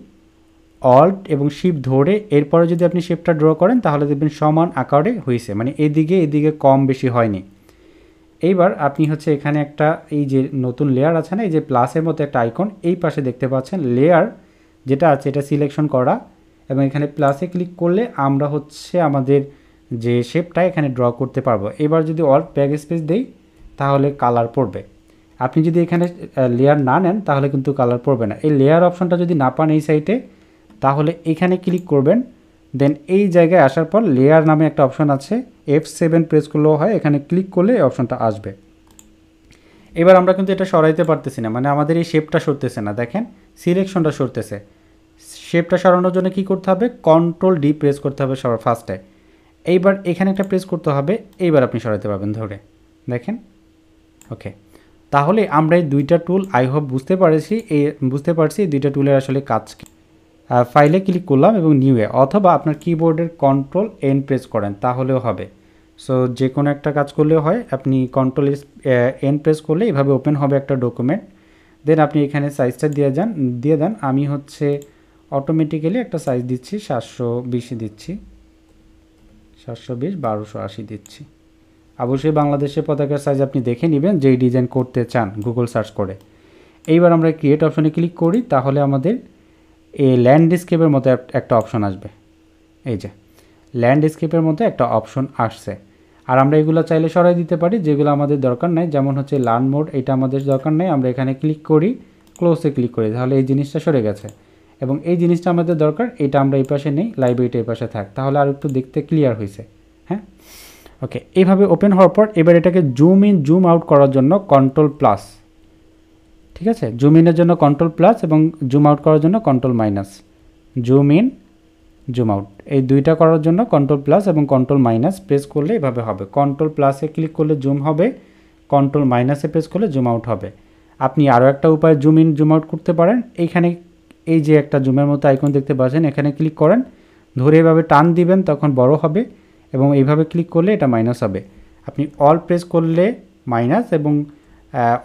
অল্ট এবং শিপ ধরে এরপরে যদি আপনি শেপটা ড্র করেন তাহলে দেখবেন সমান আকারে হয়েছে মানে এদিকে এদিকে কম বেশি হয়নি এইবার আপনি হচ্ছে এখানে একটা এই যে নতুন লেয়ার আছে না এই যে প্লাসের মতো একটা আইকন এই পাশে দেখতে পাচ্ছেন লেয়ার যেটা আছে এটা সিলেকশন করা এবং এখানে প্লাসে ক্লিক করলে আমরা হচ্ছে আমাদের যে শেপটা এখানে ড্র করতে পারবো এবার যদি অল ব্যাক স্পেস দেই তাহলে কালার পড়বে আপনি যদি এখানে লেয়ার না নেন তাহলে কিন্তু কালার পড়বে না এই লেয়ার অপশনটা যদি না পান এই সাইটে তাহলে এখানে ক্লিক করবেন দেন এই জায়গায় আসার পর লেয়ার নামে একটা অপশন আছে এফ সেভেন প্রেস করলেও হয় এখানে ক্লিক করলে এই অপশনটা আসবে এবার আমরা কিন্তু এটা সরাইতে পারতেছি না মানে আমাদের এই শেপটা সরতেছে না দেখেন সিলেকশনটা সরতেছে শেপটা সরানোর জন্য কি করতে হবে কন্ট্রোল ডি প্রেস করতে হবে সবার ফার্স্টে এইবার এখানে একটা প্রেস করতে হবে এইবার আপনি সরাতে পারবেন ধরে দেখেন ওকে তাহলে আমরা এই দুইটা টুল আই হোপ বুঝতে পারছি এই বুঝতে পারছি এই দুইটা টুলের আসলে কাজ কী ফাইলে ক্লিক করলাম এবং নিউয়ে অথবা আপনার কিবোর্ডের কন্ট্রোল এন প্রেস করেন তাহলেও হবে সো যে কোনো একটা কাজ করলেও হয় আপনি কন্ট্রোল এন প্রেস করলে এভাবে ওপেন হবে একটা ডকুমেন্ট দেন আপনি এখানে সাইজটা দিয়ে যান দিয়ে দেন আমি হচ্ছে অটোমেটিক্যালি একটা সাইজ দিচ্ছি সাতশো বিশে দিচ্ছি সাতশো বিশ বারোশো আশি দিচ্ছি অবশ্যই বাংলাদেশের পতাকার সাইজ আপনি দেখে নেবেন যেই ডিজাইন করতে চান গুগল সার্চ করে এইবার আমরা ক্রিয়েট অপশনে ক্লিক করি তাহলে আমাদের এই ল্যান্ডস্কেপের মতো একটা অপশন আসবে এই যে ল্যান্ডস্কেপের মতো একটা অপশন আসছে আর আমরা এগুলো চাইলে সরাই দিতে পারি যেগুলো আমাদের দরকার নেই যেমন হচ্ছে লার্ন মোড এটা আমাদের দরকার নেই আমরা এখানে ক্লিক করি ক্লোজে ক্লিক করি তাহলে এই জিনিসটা সরে গেছে এবং এই জিনিসটা আমাদের দরকার এটা আমরা এই পাশে নেই লাইব্রেরিটা এই পাশে থাক তাহলে আর একটু দেখতে ক্লিয়ার হয়েছে হ্যাঁ ওকে এইভাবে ওপেন হওয়ার পর এবার এটাকে জুম ইন জুম আউট করার জন্য কন্ট্রোল প্লাস ঠিক আছে জুম ইনের জন্য কন্ট্রোল প্লাস এবং জুম আউট করার জন্য control minus zoom in zoom out এই দুইটা করার জন্য কন্ট্রোল প্লাস এবং কন্ট্রোল মাইনাস প্রেস করলে এভাবে হবে কন্ট্রোল প্লাসে ক্লিক করলে জুম হবে কন্ট্রোল মাইনাসে প্রেস করলে জুম আউট হবে আপনি আরও একটা উপায় জুম ইন জুম আউট করতে পারেন এইখানে এই যে একটা জুমের মতো আইকন দেখতে পাচ্ছেন এখানে ক্লিক করেন ধরে এভাবে টান দিবেন তখন বড় হবে এবং এইভাবে ক্লিক করলে এটা মাইনাস হবে আপনি অল প্রেস করলে মাইনাস এবং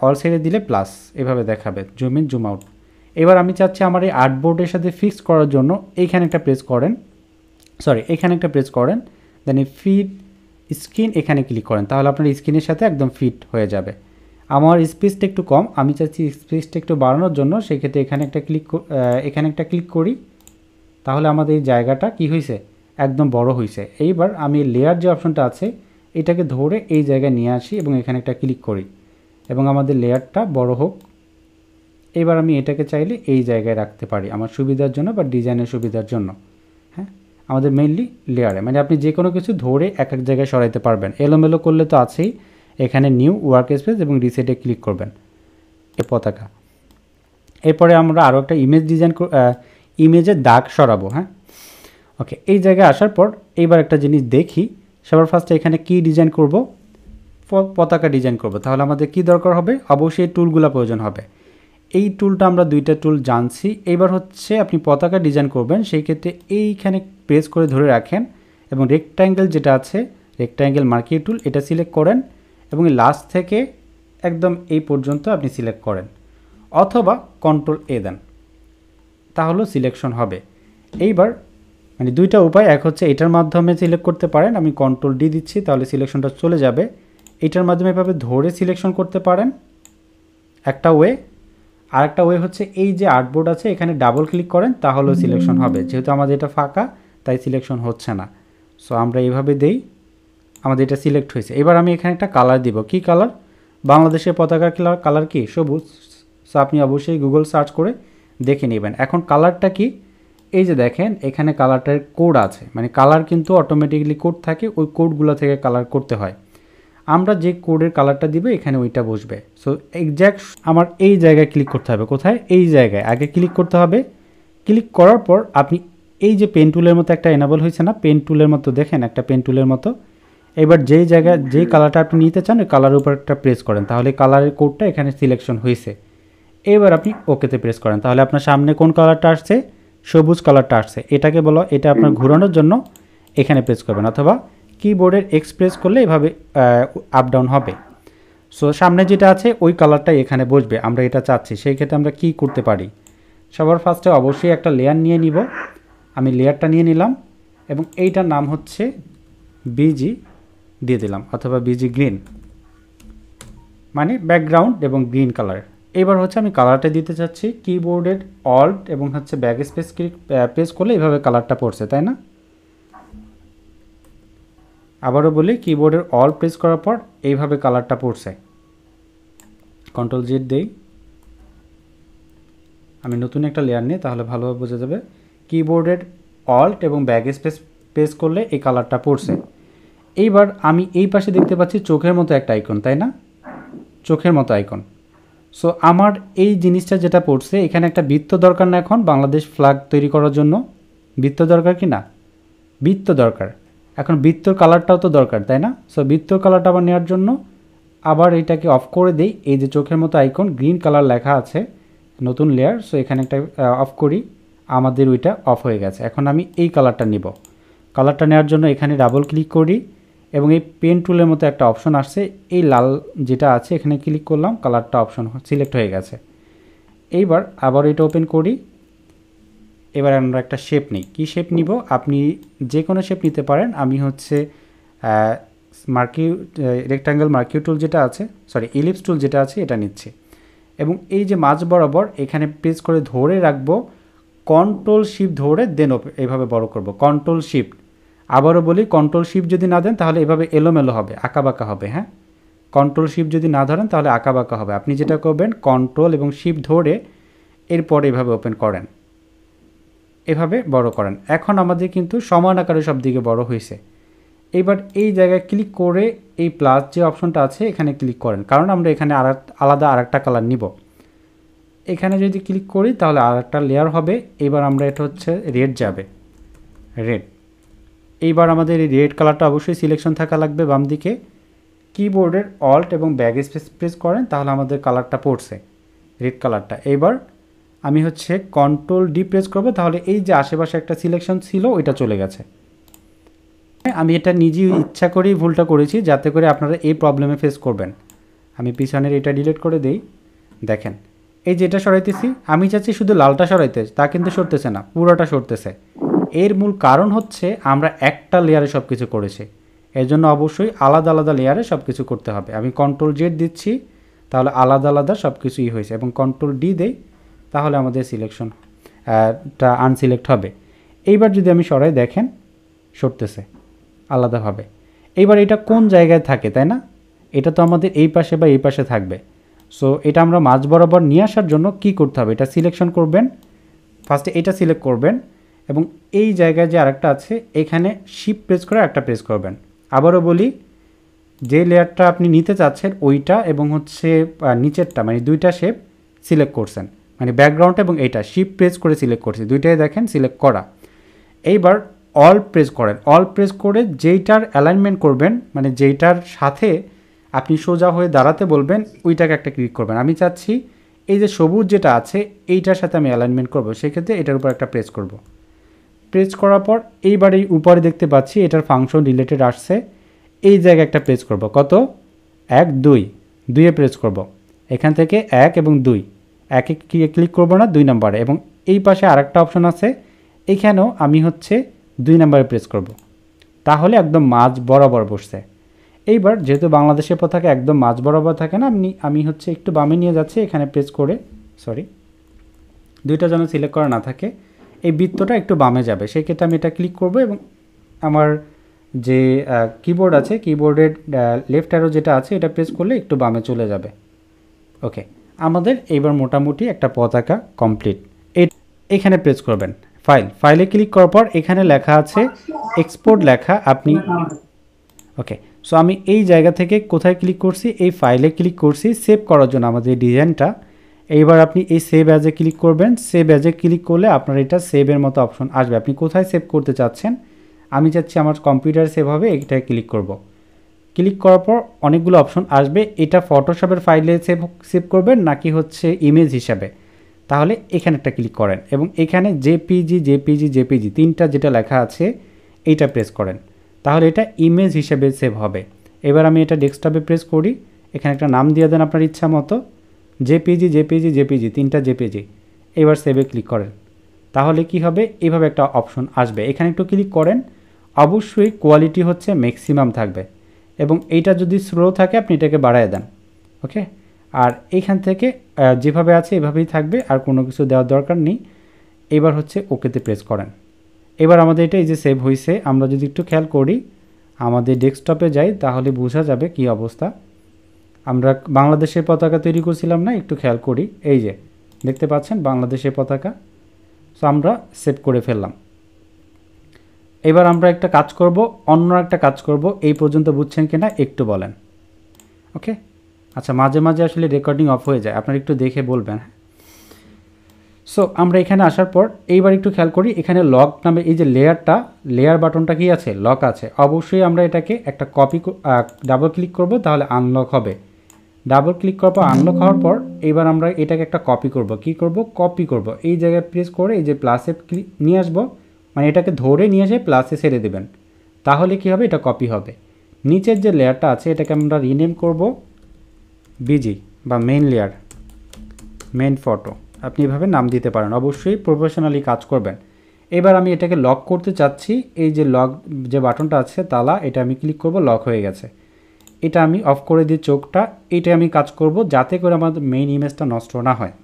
অল সাইডে দিলে প্লাস এভাবে দেখাবে জুম ইন জুম আউট এবার আমি চাচ্ছি আমার এই আর্টবোর্ডের সাথে ফিক্স করার জন্য এইখানে একটা প্রেস করেন সরি এখানে একটা প্রেস করেন দেন এই ফিট স্ক্রিন এখানে ক্লিক করেন তাহলে আপনার স্ক্রিনের সাথে একদম ফিট হয়ে যাবে আমার স্পেসটা একটু কম আমি চাচ্ছি স্পেসটা একটু বাড়ানোর জন্য সেক্ষেত্রে এখানে একটা ক্লিক এখানে একটা ক্লিক করি তাহলে আমাদের এই জায়গাটা কি হয়েছে একদম বড় হয়েছে এইবার আমি লেয়ার যে অপশনটা আছে এটাকে ধরে এই জায়গায় নিয়ে আসি এবং এখানে একটা ক্লিক করি এবং আমাদের লেয়ারটা বড় হোক এবার আমি এটাকে চাইলে এই জায়গায় রাখতে পারি আমার সুবিধার জন্য বা ডিজাইনের সুবিধার জন্য হ্যাঁ আমাদের মেনলি লেয়ারে মানে আপনি যে কোনো কিছু ধরে এক এক জায়গায় সরাইতে পারবেন এলোমেলো করলে তো আছেই এখানে নিউ ওয়ার্ক স্পেস এবং রিসেটে ক্লিক করবেন এ পতাকা এরপরে আমরা আরও একটা ইমেজ ডিজাইন ইমেজে দাগ সরাবো হ্যাঁ ওকে এই জায়গায় আসার পর এইবার একটা জিনিস দেখি সবার ফার্স্টে এখানে কি ডিজাইন করব পতাকা ডিজাইন করব তাহলে আমাদের কি দরকার হবে অবশ্যই টুলগুলো প্রয়োজন হবে এই টুলটা আমরা দুইটা টুল জানছি এবার হচ্ছে আপনি পতাকা ডিজাইন করবেন সেই ক্ষেত্রে এইখানে প্রেস করে ধরে রাখেন এবং রেক্ট্যাঙ্গেল যেটা আছে রেক্ট্যাঙ্গেল মার্কিং টুল এটা সিলেক্ট করেন এবং লাস্ট থেকে একদম এই পর্যন্ত আপনি সিলেক্ট করেন অথবা কন্ট্রোল এ দেন তাহলেও সিলেকশন হবে এইবার মানে দুইটা উপায় এক হচ্ছে এটার মাধ্যমে সিলেক্ট করতে পারেন আমি কন্ট্রোল ডি দিচ্ছি তাহলে সিলেকশনটা চলে যাবে এটার মাধ্যমে এভাবে ধরে সিলেকশন করতে পারেন একটা ওয়ে আর একটা ওয়ে হচ্ছে এই যে আর্টবোর্ড আছে এখানে ডাবল ক্লিক করেন তাহলেও সিলেকশন হবে যেহেতু আমাদের এটা ফাঁকা তাই সিলেকশন হচ্ছে না সো আমরা এইভাবে দেই আমাদের এটা সিলেক্ট হয়েছে এবার আমি এখানে একটা কালার দিব কি কালার বাংলাদেশের পতাকার কালার কি সবুজ সো আপনি অবশ্যই গুগল সার্চ করে দেখে নেবেন এখন কালারটা কি এই যে দেখেন এখানে কালারটার কোড আছে মানে কালার কিন্তু অটোমেটিকলি কোড থাকে ওই কোডগুলো থেকে কালার করতে হয় আমরা যে কোডের কালারটা দিবে এখানে ওইটা বসবে সো এক্স্যাক্ট আমার এই জায়গায় ক্লিক করতে হবে কোথায় এই জায়গায় আগে ক্লিক করতে হবে ক্লিক করার পর আপনি এই যে পেন টুলের মতো একটা এনাবল হয়েছে না পেন টুলের মতো দেখেন একটা পেন টুলের মতো এবার যেই জায়গায় যেই কালারটা আপনি নিতে চান ওই কালারের উপর একটা প্রেস করেন তাহলে কালারের কোডটা এখানে সিলেকশন হয়েছে এবার আপনি ওকেতে প্রেস করেন তাহলে আপনার সামনে কোন কালারটা আসছে সবুজ কালারটা আসছে এটাকে বলো এটা আপনার ঘোরানোর জন্য এখানে প্রেস করবেন অথবা কিবোর্ডের এক্সপ্রেস করলে এভাবে আপ ডাউন হবে সো সামনে যেটা আছে ওই কালারটাই এখানে বসবে আমরা এটা চাচ্ছি সেই ক্ষেত্রে আমরা কি করতে পারি সবার ফার্স্টে অবশ্যই একটা লেয়ার নিয়ে নিব আমি লেয়ারটা নিয়ে নিলাম এবং এইটার নাম হচ্ছে বিজি দিয়ে দিলাম অথবা বিজি গ্রিন মানে ব্যাকগ্রাউন্ড এবং গ্রিন কালার এবার হচ্ছে আমি কালারটা দিতে চাচ্ছি কিবোর্ডের অল্ট এবং হচ্ছে ব্যাক স্পেস প্রেস করলে এভাবে কালারটা পড়ছে তাই না আবারও বলি কিবোর্ডের অল প্রেস করার পর এইভাবে কালারটা পড়ছে কন্ট্রোল জেড দেই আমি নতুন একটা লেয়ার নিই তাহলে ভালোভাবে বোঝা যাবে কিবোর্ডের অল্ট এবং ব্যাগ স্পেস প্রেস করলে এই কালারটা পড়ছে এইবার আমি এই পাশে দেখতে পাচ্ছি চোখের মতো একটা আইকন তাই না চোখের মতো আইকন সো আমার এই জিনিসটা যেটা পড়ছে এখানে একটা বৃত্ত দরকার না এখন বাংলাদেশ ফ্ল্যাগ তৈরি করার জন্য বৃত্ত দরকার কি না বৃত্ত দরকার এখন বৃত্তর কালারটাও তো দরকার তাই না সো বৃত্তর কালারটা আবার নেওয়ার জন্য আবার এটাকে অফ করে দিই এই যে চোখের মতো আইকন গ্রিন কালার লেখা আছে নতুন লেয়ার সো এখানে একটা অফ করি আমাদের ওইটা অফ হয়ে গেছে এখন আমি এই কালারটা নিব কালারটা নেওয়ার জন্য এখানে ডাবল ক্লিক করি এবং এই পেন টুলের মতো একটা অপশন আসছে এই লাল যেটা আছে এখানে ক্লিক করলাম কালারটা অপশন সিলেক্ট হয়ে গেছে এইবার আবার এটা ওপেন করি এবার আমরা একটা শেপ নিই কী শেপ নিব আপনি যে কোনো শেপ নিতে পারেন আমি হচ্ছে মার্কিউ রেক্ট্যাঙ্গেল মার্কিউ টুল যেটা আছে সরি ইলিপস টুল যেটা আছে এটা নিচ্ছে এবং এই যে মাঝ বরাবর এখানে প্রেস করে ধরে রাখবো কন্ট্রোল শিফট ধরে দেন এভাবে বড় করব কন্ট্রোল শিফট আবারও বলি কন্ট্রোল শিফট যদি না দেন তাহলে এভাবে এলোমেলো হবে আঁকাবাঁকা হবে হ্যাঁ কন্ট্রোল শিফট যদি না ধরেন তাহলে আঁকাবাঁকা হবে আপনি যেটা করবেন কন্ট্রোল এবং শিফট ধরে এরপরে এভাবে ওপেন করেন এভাবে বড় করেন এখন আমাদের কিন্তু সমান আকারে সব দিকে বড় হয়েছে এবার এই জায়গায় ক্লিক করে এই প্লাস যে অপশনটা আছে এখানে ক্লিক করেন কারণ আমরা এখানে আর আলাদা আর একটা কালার নিব এখানে যদি ক্লিক করি তাহলে আর একটা লেয়ার হবে এবার আমরা এটা হচ্ছে রেড যাবে রেড এইবার আমাদের এই রেড কালারটা অবশ্যই সিলেকশন থাকা লাগবে বাম দিকে কিবোর্ডের অল্ট এবং ব্যাগ স্পেস প্রেস করেন তাহলে আমাদের কালারটা পড়ছে রেড কালারটা এবার আমি হচ্ছে কন্ট্রোল ডি প্রেস করবো তাহলে এই যে আশেপাশে একটা সিলেকশন ছিল ওইটা চলে গেছে আমি এটা নিজে ইচ্ছা করেই ভুলটা করেছি যাতে করে আপনারা এই প্রবলেমে ফেস করবেন আমি পিছনের এটা ডিলিট করে দেই দেখেন এই যেটা সরাইতেছি আমি চাচ্ছি শুধু লালটা সরাইতে তা কিন্তু সরতেছে না পুরোটা সরতেছে এর মূল কারণ হচ্ছে আমরা একটা লেয়ারে সব কিছু করেছি এর জন্য অবশ্যই আলাদা আলাদা লেয়ারে সব কিছু করতে হবে আমি কন্ট্রোল জেড দিচ্ছি তাহলে আলাদা আলাদা সব কিছুই হয়েছে এবং কন্ট্রোল ডি দেই তাহলে আমাদের সিলেকশন টা আনসিলেক্ট হবে এইবার যদি আমি সরাই দেখেন সরতেছে আলাদাভাবে এইবার এটা কোন জায়গায় থাকে তাই না এটা তো আমাদের এই পাশে বা এই পাশে থাকবে সো এটা আমরা মাঝ বরাবর নিয়ে আসার জন্য কি করতে হবে এটা সিলেকশন করবেন ফার্স্টে এটা সিলেক্ট করবেন এবং এই জায়গায় যে আরেকটা আছে এখানে শিপ প্রেস করে একটা প্রেস করবেন আবারও বলি যে লেয়ারটা আপনি নিতে চাচ্ছেন ওইটা এবং হচ্ছে নিচেরটা মানে দুইটা শেপ সিলেক্ট করছেন মানে ব্যাকগ্রাউন্ড এবং এইটা শিপ প্রেস করে সিলেক্ট করছি দুইটাই দেখেন সিলেক্ট করা এইবার অল প্রেস করেন অল প্রেস করে যেইটার অ্যালাইনমেন্ট করবেন মানে যেইটার সাথে আপনি সোজা হয়ে দাঁড়াতে বলবেন ওইটাকে একটা ক্লিক করবেন আমি চাচ্ছি এই যে সবুজ যেটা আছে এইটার সাথে আমি অ্যালাইনমেন্ট করবো সেক্ষেত্রে এটার উপর একটা প্রেস করব। প্রেস করার পর এইবার এই উপরে দেখতে পাচ্ছি এটার ফাংশন রিলেটেড আসছে এই জায়গায় একটা প্রেস করব। কত এক দুই দুইয়ে প্রেস করব। এখান থেকে এক এবং দুই একে ক্লিক করবো না দুই নম্বরে এবং এই পাশে আরেকটা অপশন আছে এখানেও আমি হচ্ছে দুই নম্বরে প্রেস করব। তাহলে একদম মাঝ বরাবর বসছে এইবার যেহেতু বাংলাদেশের পতাকা একদম মাঝ বরাবর থাকে না আপনি আমি হচ্ছে একটু বামে নিয়ে যাচ্ছি এখানে প্রেস করে সরি দুইটা যেন সিলেক্ট করা না থাকে এই বৃত্তটা একটু বামে যাবে সেই ক্ষেত্রে আমি এটা ক্লিক করব এবং আমার যে কিবোর্ড আছে কিবোর্ডের লেফট অ্যারো যেটা আছে এটা প্রেস করলে একটু বামে চলে যাবে ওকে আমাদের এইবার মোটামুটি একটা পতাকা কমপ্লিট এখানে প্রেস করবেন ফাইল ফাইলে ক্লিক করার পর এখানে লেখা আছে এক্সপোর্ট লেখা আপনি ওকে সো আমি এই জায়গা থেকে কোথায় ক্লিক করছি এই ফাইলে ক্লিক করছি সেভ করার জন্য আমাদের ডিজাইনটা এইবার আপনি এই সেভ অ্যাজে ক্লিক করবেন সেভ অ্যাজে ক্লিক করলে আপনার এটা সেভের মতো অপশন আসবে আপনি কোথায় সেভ করতে চাচ্ছেন আমি চাচ্ছি আমার কম্পিউটার সেভ হবে এটায় ক্লিক করবো ক্লিক করার পর অনেকগুলো অপশন আসবে এটা ফটোশপের ফাইলে সেভ সেভ করবেন নাকি হচ্ছে ইমেজ হিসাবে তাহলে এখানে একটা ক্লিক করেন এবং এখানে জেপিজি জেপিজি জেপিজি তিনটা যেটা লেখা আছে এইটা প্রেস করেন তাহলে এটা ইমেজ হিসাবে সেভ হবে এবার আমি এটা ডেস্কটপে প্রেস করি এখানে একটা নাম দিয়ে দেন আপনার ইচ্ছা মতো জেপিজি জেপিজি জেপিজি তিনটা জেপিজি এবার সেভে ক্লিক করেন তাহলে কি হবে এভাবে একটা অপশন আসবে এখানে একটু ক্লিক করেন অবশ্যই কোয়ালিটি হচ্ছে ম্যাক্সিমাম থাকবে এবং এইটা যদি স্লো থাকে আপনি এটাকে বাড়ায় দেন ওকে আর এইখান থেকে যেভাবে আছে এভাবেই থাকবে আর কোনো কিছু দেওয়ার দরকার নেই এবার হচ্ছে ওকেতে প্রেস করেন এবার আমাদের এটা এই যে সেভ হয়েছে আমরা যদি একটু খেয়াল করি আমাদের ডেস্কটপে যাই তাহলে বোঝা যাবে কি অবস্থা আমরা বাংলাদেশের পতাকা তৈরি করছিলাম না একটু খেয়াল করি এই যে দেখতে পাচ্ছেন বাংলাদেশের পতাকা সো আমরা সেভ করে ফেললাম এবার আমরা একটা কাজ করব অন্য একটা কাজ করব এই পর্যন্ত বুঝছেন কিনা একটু বলেন ওকে আচ্ছা মাঝে মাঝে আসলে রেকর্ডিং অফ হয়ে যায় আপনারা একটু দেখে বলবেন হ্যাঁ সো আমরা এখানে আসার পর এইবার একটু খেয়াল করি এখানে লক নামে এই যে লেয়ারটা লেয়ার বাটনটা কি আছে লক আছে অবশ্যই আমরা এটাকে একটা কপি ডাবল ক্লিক করব তাহলে আনলক হবে ডাবল ক্লিক করার পর আনলক হওয়ার পর এবার আমরা এটাকে একটা কপি করব কি করব কপি করব এই জায়গায় প্রেস করে এই যে প্লাসে ক্লিক নিয়ে আসবো মানে এটাকে ধরে নিয়ে এসে প্লাসে সেরে দেবেন তাহলে কি হবে এটা কপি হবে নিচের যে লেয়ারটা আছে এটাকে আমরা রিনেম করব বিজি বা মেইন লেয়ার মেইন ফটো আপনি এভাবে নাম দিতে পারেন অবশ্যই প্রফেশনালি কাজ করবেন এবার আমি এটাকে লক করতে চাচ্ছি এই যে লক যে বাটনটা আছে তালা এটা আমি ক্লিক করব লক হয়ে গেছে এটা আমি অফ করে দিই চোখটা এটা আমি কাজ করব যাতে করে আমার মেইন ইমেজটা নষ্ট না হয়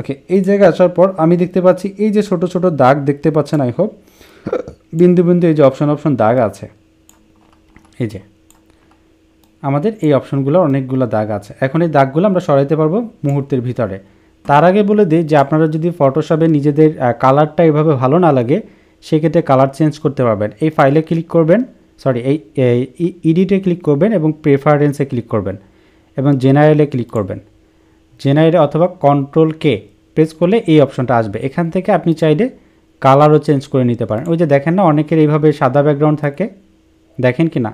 ওকে এই জায়গায় আসার পর আমি দেখতে পাচ্ছি এই যে ছোট ছোট দাগ দেখতে পাচ্ছেন আই হোপ বিন্দু বিন্দু এই যে অপশন অপশন দাগ আছে এই যে আমাদের এই অপশনগুলো অনেকগুলো দাগ আছে এখন এই দাগগুলো আমরা সরাইতে পারবো মুহূর্তের ভিতরে তার আগে বলে দিই যে আপনারা যদি ফটোশপে নিজেদের কালারটা এভাবে ভালো না লাগে সেক্ষেত্রে কালার চেঞ্জ করতে পারবেন এই ফাইলে ক্লিক করবেন সরি এই ইডিটে ক্লিক করবেন এবং প্রেফারেন্সে ক্লিক করবেন এবং জেনারেলে ক্লিক করবেন জেনারেট অথবা কন্ট্রোল কে প্রেস করলে এই অপশনটা আসবে এখান থেকে আপনি চাইলে কালারও চেঞ্জ করে নিতে পারেন ওই যে দেখেন না অনেকের এইভাবে সাদা ব্যাকগ্রাউন্ড থাকে দেখেন কি না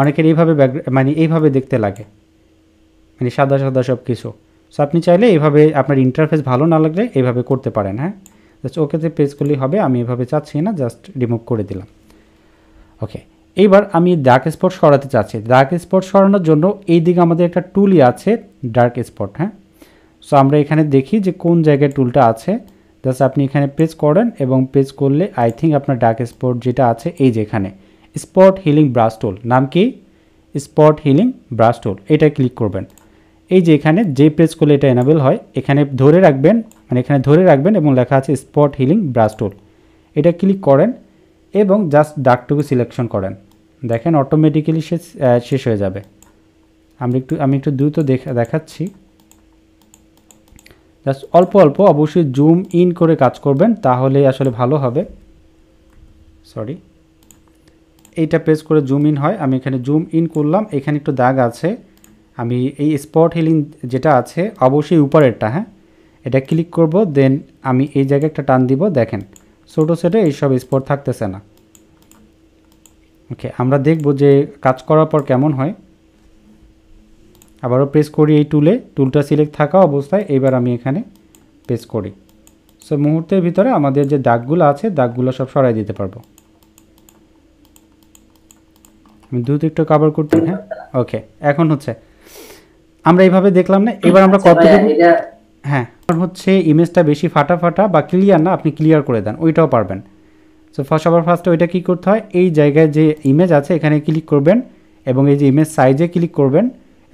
অনেকের এইভাবে মানে এইভাবে দেখতে লাগে মানে সাদা সাদা সব কিছু সো আপনি চাইলে এইভাবে আপনার ইন্টারফেস ভালো না লাগলে এইভাবে করতে পারেন হ্যাঁ জাস্ট ওকেতে প্রেস করলেই হবে আমি এভাবে চাচ্ছি না জাস্ট রিমুভ করে দিলাম ওকে এবার আমি ডার্ক স্পট সরাতে চাচ্ছি ডার্ক স্পট সরানোর জন্য এই দিকে আমাদের একটা টুলই আছে ডার্ক স্পট হ্যাঁ সো আমরা এখানে দেখি যে কোন জায়গায় টুলটা আছে জাস্ট আপনি এখানে প্রেস করেন এবং প্রেস করলে আই থিঙ্ক আপনার ডার্ক স্পট যেটা আছে এই যেখানে স্পট হিলিং ব্রাশ টুল নাম কি স্পট হিলিং ব্রাশ টুল এটা ক্লিক করবেন এই যে এখানে যে প্রেস করলে এটা এনাবেল হয় এখানে ধরে রাখবেন মানে এখানে ধরে রাখবেন এবং লেখা আছে স্পট হিলিং ব্রাশ টুল এটা ক্লিক করেন এবং জাস্ট ডাকটুকু সিলেকশন করেন দেখেন অটোমেটিক্যালি সে শেষ হয়ে যাবে আমি একটু আমি একটু দ্রুত দেখাচ্ছি জাস্ট অল্প অল্প অবশ্যই জুম ইন করে কাজ করবেন তাহলে আসলে ভালো হবে সরি এইটা প্রেস করে জুম ইন হয় আমি এখানে জুম ইন করলাম এখানে একটু দাগ আছে আমি এই স্পট হিলিং যেটা আছে অবশ্যই উপরেরটা হ্যাঁ এটা ক্লিক করব দেন আমি এই জায়গায় একটা টান দিব দেখেন ছোটো সেটে এইসব স্পট থাকতেছে না ওকে আমরা দেখব যে কাজ করার পর কেমন হয় আবারও প্রেস করি এই টুলে টুলটা সিলেক্ট থাকা অবস্থায় এবার আমি এখানে প্রেস করি সো মুহূর্তের ভিতরে আমাদের যে দাগগুলো আছে দাগগুলো সব সরাই দিতে পারবো আমি দ্রুত একটু কভার করতে হ্যাঁ ওকে এখন হচ্ছে আমরা এইভাবে দেখলাম না এবার আমরা কত আচ্ছা হ্যাঁ হচ্ছে ইমেজটা বেশি ফাটা ফাটা বা ক্লিয়ার না আপনি ক্লিয়ার করে দেন ওইটাও পারবেন সো ফার্স্ট সবার ফার্স্টে ওইটা কী করতে হয় এই জায়গায় যে ইমেজ আছে এখানে ক্লিক করবেন এবং এই যে ইমেজ সাইজে ক্লিক করবেন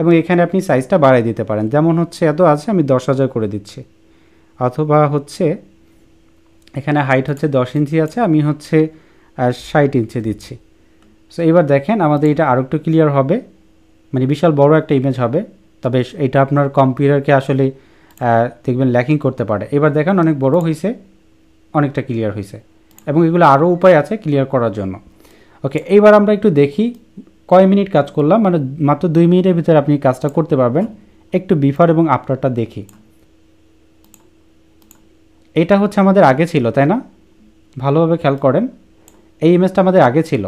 এবং এখানে আপনি সাইজটা বাড়াই দিতে পারেন যেমন হচ্ছে এত আছে আমি দশ হাজার করে দিচ্ছি অথবা হচ্ছে এখানে হাইট হচ্ছে দশ ইঞ্চি আছে আমি হচ্ছে ষাট ইঞ্চি দিচ্ছি সো এবার দেখেন আমাদের এটা আরও একটু ক্লিয়ার হবে মানে বিশাল বড় একটা ইমেজ হবে তবে এটা আপনার কম্পিউটারকে আসলে দেখবেন ল্যাকিং করতে পারে এবার দেখেন অনেক বড় হয়েছে অনেকটা ক্লিয়ার হয়েছে এবং এগুলো আরও উপায় আছে ক্লিয়ার করার জন্য ওকে এইবার আমরা একটু দেখি কয় মিনিট কাজ করলাম মানে মাত্র দুই মিনিটের ভিতরে আপনি কাজটা করতে পারবেন একটু বিফার এবং আফটারটা দেখি এটা হচ্ছে আমাদের আগে ছিল তাই না ভালোভাবে খেয়াল করেন এই ইমেজটা আমাদের আগে ছিল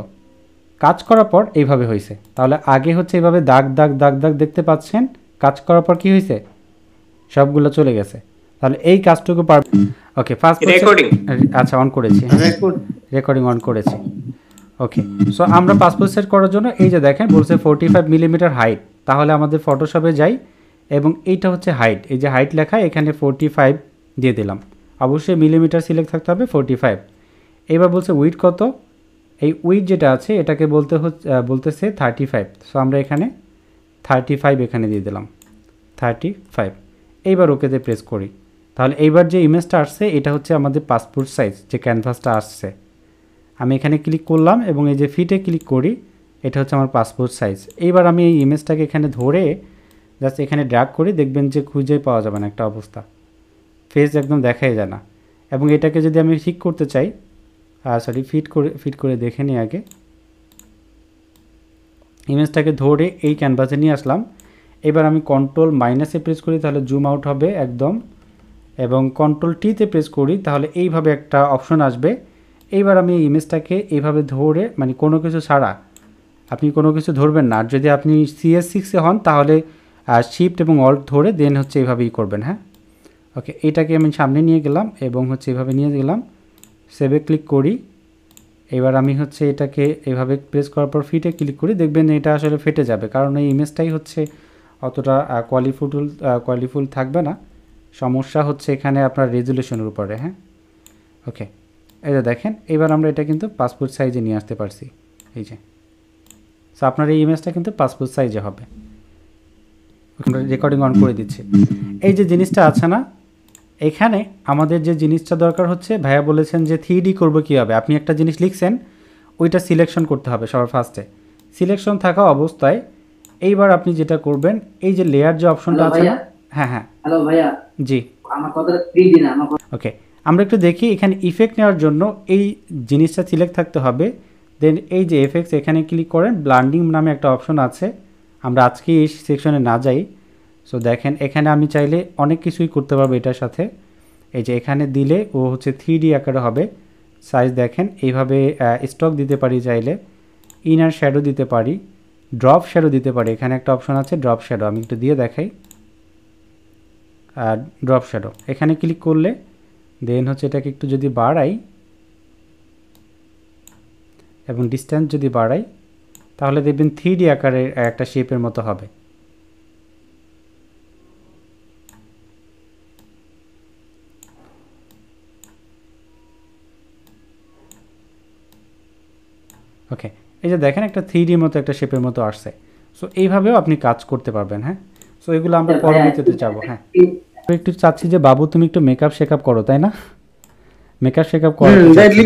কাজ করার পর এইভাবে হয়েছে তাহলে আগে হচ্ছে এইভাবে দাগ দাগ দাগ দাগ দেখতে পাচ্ছেন কাজ করার পর কি হয়েছে সবগুলো চলে গেছে তাহলে এই কাজটুকু পার ওকে ফার্স্ট রেকর্ডিং আচ্ছা অন করেছি রেকর্ডিং অন করেছি ওকে সো আমরা পাসপোর্ট সেট করার জন্য এই যে দেখেন বলছে ফোর্টি ফাইভ মিলিমিটার হাইট তাহলে আমাদের ফটোশপে যাই এবং এইটা হচ্ছে হাইট এই যে হাইট লেখা এখানে ফোর্টি ফাইভ দিয়ে দিলাম অবশ্যই মিলিমিটার সিলেক্ট থাকতে হবে ফোর্টি ফাইভ এবার বলছে উইট কত এই উইট যেটা আছে এটাকে বলতে হচ্ছে বলতেছে থার্টি ফাইভ সো আমরা এখানে থার্টি ফাইভ এখানে দিয়ে দিলাম থার্টি ফাইভ এইবার ওকেতে প্রেস করি তাহলে এইবার যে ইমেজটা আসছে এটা হচ্ছে আমাদের পাসপোর্ট সাইজ যে ক্যানভাসটা আসছে আমি এখানে ক্লিক করলাম এবং এই যে ফিটে ক্লিক করি এটা হচ্ছে আমার পাসপোর্ট সাইজ এইবার আমি এই ইমেজটাকে এখানে ধরে জাস্ট এখানে ড্রাগ করি দেখবেন যে খুঁজেই পাওয়া যাবে না একটা অবস্থা ফেস একদম দেখাই যায় না এবং এটাকে যদি আমি ঠিক করতে চাই সরি ফিট করে ফিট করে দেখে নিই আগে ইমেজটাকে ধরে এই ক্যানভাসে নিয়ে আসলাম এবার আমি কন্ট্রোল মাইনাসে প্রেস করি তাহলে জুম আউট হবে একদম এবং কন্ট্রোল টিতে প্রেস করি তাহলে এইভাবে একটা অপশন আসবে এইবার আমি ইমেজটাকে এইভাবে ধরে মানে কোনো কিছু ছাড়া আপনি কোনো কিছু ধরবেন না আর যদি আপনি সিএস সিক্সে হন তাহলে শিফট এবং অল্ট ধরে দেন হচ্ছে এইভাবেই করবেন হ্যাঁ ওকে এটাকে আমি সামনে নিয়ে গেলাম এবং হচ্ছে এভাবে নিয়ে গেলাম সেভে ক্লিক করি এবার আমি হচ্ছে এটাকে এভাবে প্রেস করার পর ফিটে ক্লিক করি দেখবেন এটা আসলে ফেটে যাবে কারণ এই ইমেজটাই হচ্ছে অতটা কোয়ালিফুল কোয়ালিফুল থাকবে না সমস্যা হচ্ছে এখানে আপনার রেজুলেশনের উপরে হ্যাঁ ওকে এই যে দেখেন এবার আমরা এটা কিন্তু পাসপোর্ট সাইজে নিয়ে আসতে পারছি এই যে সো আপনার এই ইমেজটা কিন্তু পাসপোর্ট সাইজে হবে রেকর্ডিং অন করে দিচ্ছি এই যে জিনিসটা আছে না এখানে আমাদের যে জিনিসটা দরকার হচ্ছে ভাইয়া বলেছেন যে থ্রি ডি করবো কীভাবে আপনি একটা জিনিস লিখছেন ওইটা সিলেকশন করতে হবে সবার ফার্স্টে সিলেকশন থাকা অবস্থায় এইবার আপনি যেটা করবেন এই যে লেয়ার যে অপশনটা আছে হ্যাঁ হ্যাঁ হ্যালো ভাইয়া জি আমার ফ্রি দিন আমার ওকে আমরা একটু দেখি এখানে ইফেক্ট নেওয়ার জন্য এই জিনিসটা সিলেক্ট থাকতে হবে দেন এই যে এফেক্টস এখানে ক্লিক করেন ব্লান্ডিং নামে একটা অপশন আছে আমরা আজকে এই সেকশনে না যাই সো দেখেন এখানে আমি চাইলে অনেক কিছুই করতে পারবো এটার সাথে এই যে এখানে দিলে ও হচ্ছে থ্রি ডি আকারে হবে সাইজ দেখেন এইভাবে স্টক দিতে পারি চাইলে ইনার শ্যাডো দিতে পারি ড্রপ শ্যাডো দিতে পারি এখানে একটা অপশন আছে ড্রপ শ্যাডো আমি একটু দিয়ে দেখাই আর ড্রপ শ্যাডো এখানে ক্লিক করলে দেন হচ্ছে এটাকে একটু যদি বাড়াই এবং ডিস্ট্যান্স যদি বাড়াই তাহলে দেখবেন থ্রি আকারের একটা শেপের মতো হবে ওকে এই যে দেখেন একটা থ্রিডির মতো একটা শেপের মতো আসছে সো এইভাবেও আপনি কাজ করতে পারবেন হ্যাঁ সো এগুলো আমরা হ্যাঁ, পরবর্তীতে হ্যাঁ, যাবো হ্যাঁ, হ্যাঁ। একটু চাচ্ছি যে বাবু তুমি একটু মেকআপ শেকআপ করো তাই না মেকআপ শেকআপ করো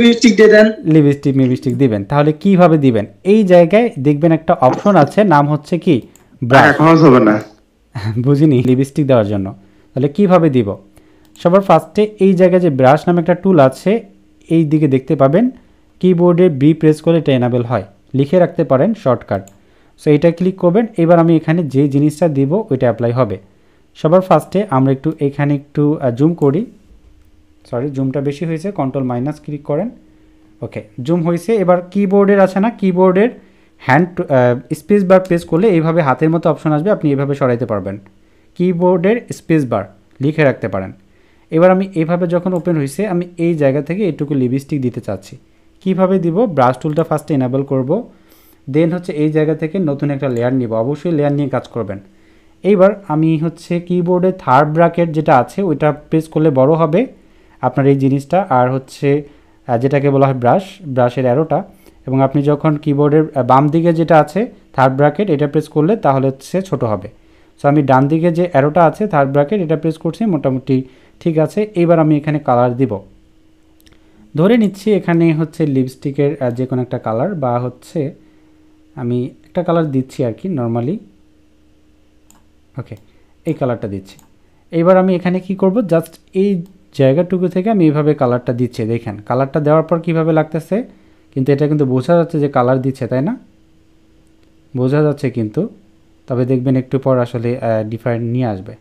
লিপস্টিক দিয়ে দেন লিপস্টিক মিপস্টিক দিবেন তাহলে কিভাবে দিবেন এই জায়গায় দেখবেন একটা অপশন আছে নাম হচ্ছে কি ব্রাশ হবে না বুঝিনি লিপস্টিক দেওয়ার জন্য তাহলে কিভাবে দিব সবার ফার্স্টে এই জায়গায় যে ব্রাশ নামে একটা টুল আছে এই দিকে দেখতে পাবেন কিবোর্ডে বি প্রেস করে এটা এনাবেল হয় লিখে রাখতে পারেন শর্টকাট সো এটা ক্লিক করবেন এবার আমি এখানে যে জিনিসটা দিব ওইটা অ্যাপ্লাই হবে সবার ফার্স্টে আমরা একটু এখানে একটু জুম করি সরি জুমটা বেশি হয়েছে কন্ট্রোল মাইনাস ক্লিক করেন ওকে জুম হয়েছে এবার কিবোর্ডের আছে না কিবোর্ডের হ্যান্ড স্পেস বার প্রেস করলে এইভাবে হাতের মতো অপশন আসবে আপনি এভাবে সরাইতে পারবেন কিবোর্ডের স্পেস বার লিখে রাখতে পারেন এবার আমি এভাবে যখন ওপেন হয়েছে আমি এই জায়গা থেকে এটুকু লিপস্টিক দিতে চাচ্ছি কিভাবে দিব ব্রাশ টুলটা ফার্স্টে এনাবেল করব দেন হচ্ছে এই জায়গা থেকে নতুন একটা লেয়ার নিব অবশ্যই লেয়ার নিয়ে কাজ করবেন এইবার আমি হচ্ছে কিবোর্ডে থার্ড ব্র্যাকেট যেটা আছে ওইটা প্রেস করলে বড় হবে আপনার এই জিনিসটা আর হচ্ছে যেটাকে বলা হয় ব্রাশ ব্রাশের অ্যারোটা এবং আপনি যখন কিবোর্ডের বাম দিকে যেটা আছে থার্ড ব্রাকেট এটা প্রেস করলে তাহলে হচ্ছে ছোট হবে সো আমি ডান দিকে যে অ্যারোটা আছে থার্ড ব্রাকেট এটা প্রেস করছি মোটামুটি ঠিক আছে এইবার আমি এখানে কালার দিব ধরে নিচ্ছি এখানে হচ্ছে লিপস্টিকের যে কোনো একটা কালার বা হচ্ছে আমি একটা কালার দিচ্ছি আর কি নর্মালি ওকে এই কালারটা দিচ্ছি এইবার আমি এখানে কি করব জাস্ট এই জায়গাটুকু থেকে আমি এইভাবে কালারটা দিচ্ছি দেখেন কালারটা দেওয়ার পর কিভাবে লাগতেছে কিন্তু এটা কিন্তু বোঝা যাচ্ছে যে কালার দিচ্ছে তাই না বোঝা যাচ্ছে কিন্তু তবে দেখবেন একটু পর আসলে ডিফারেন্ট নিয়ে আসবে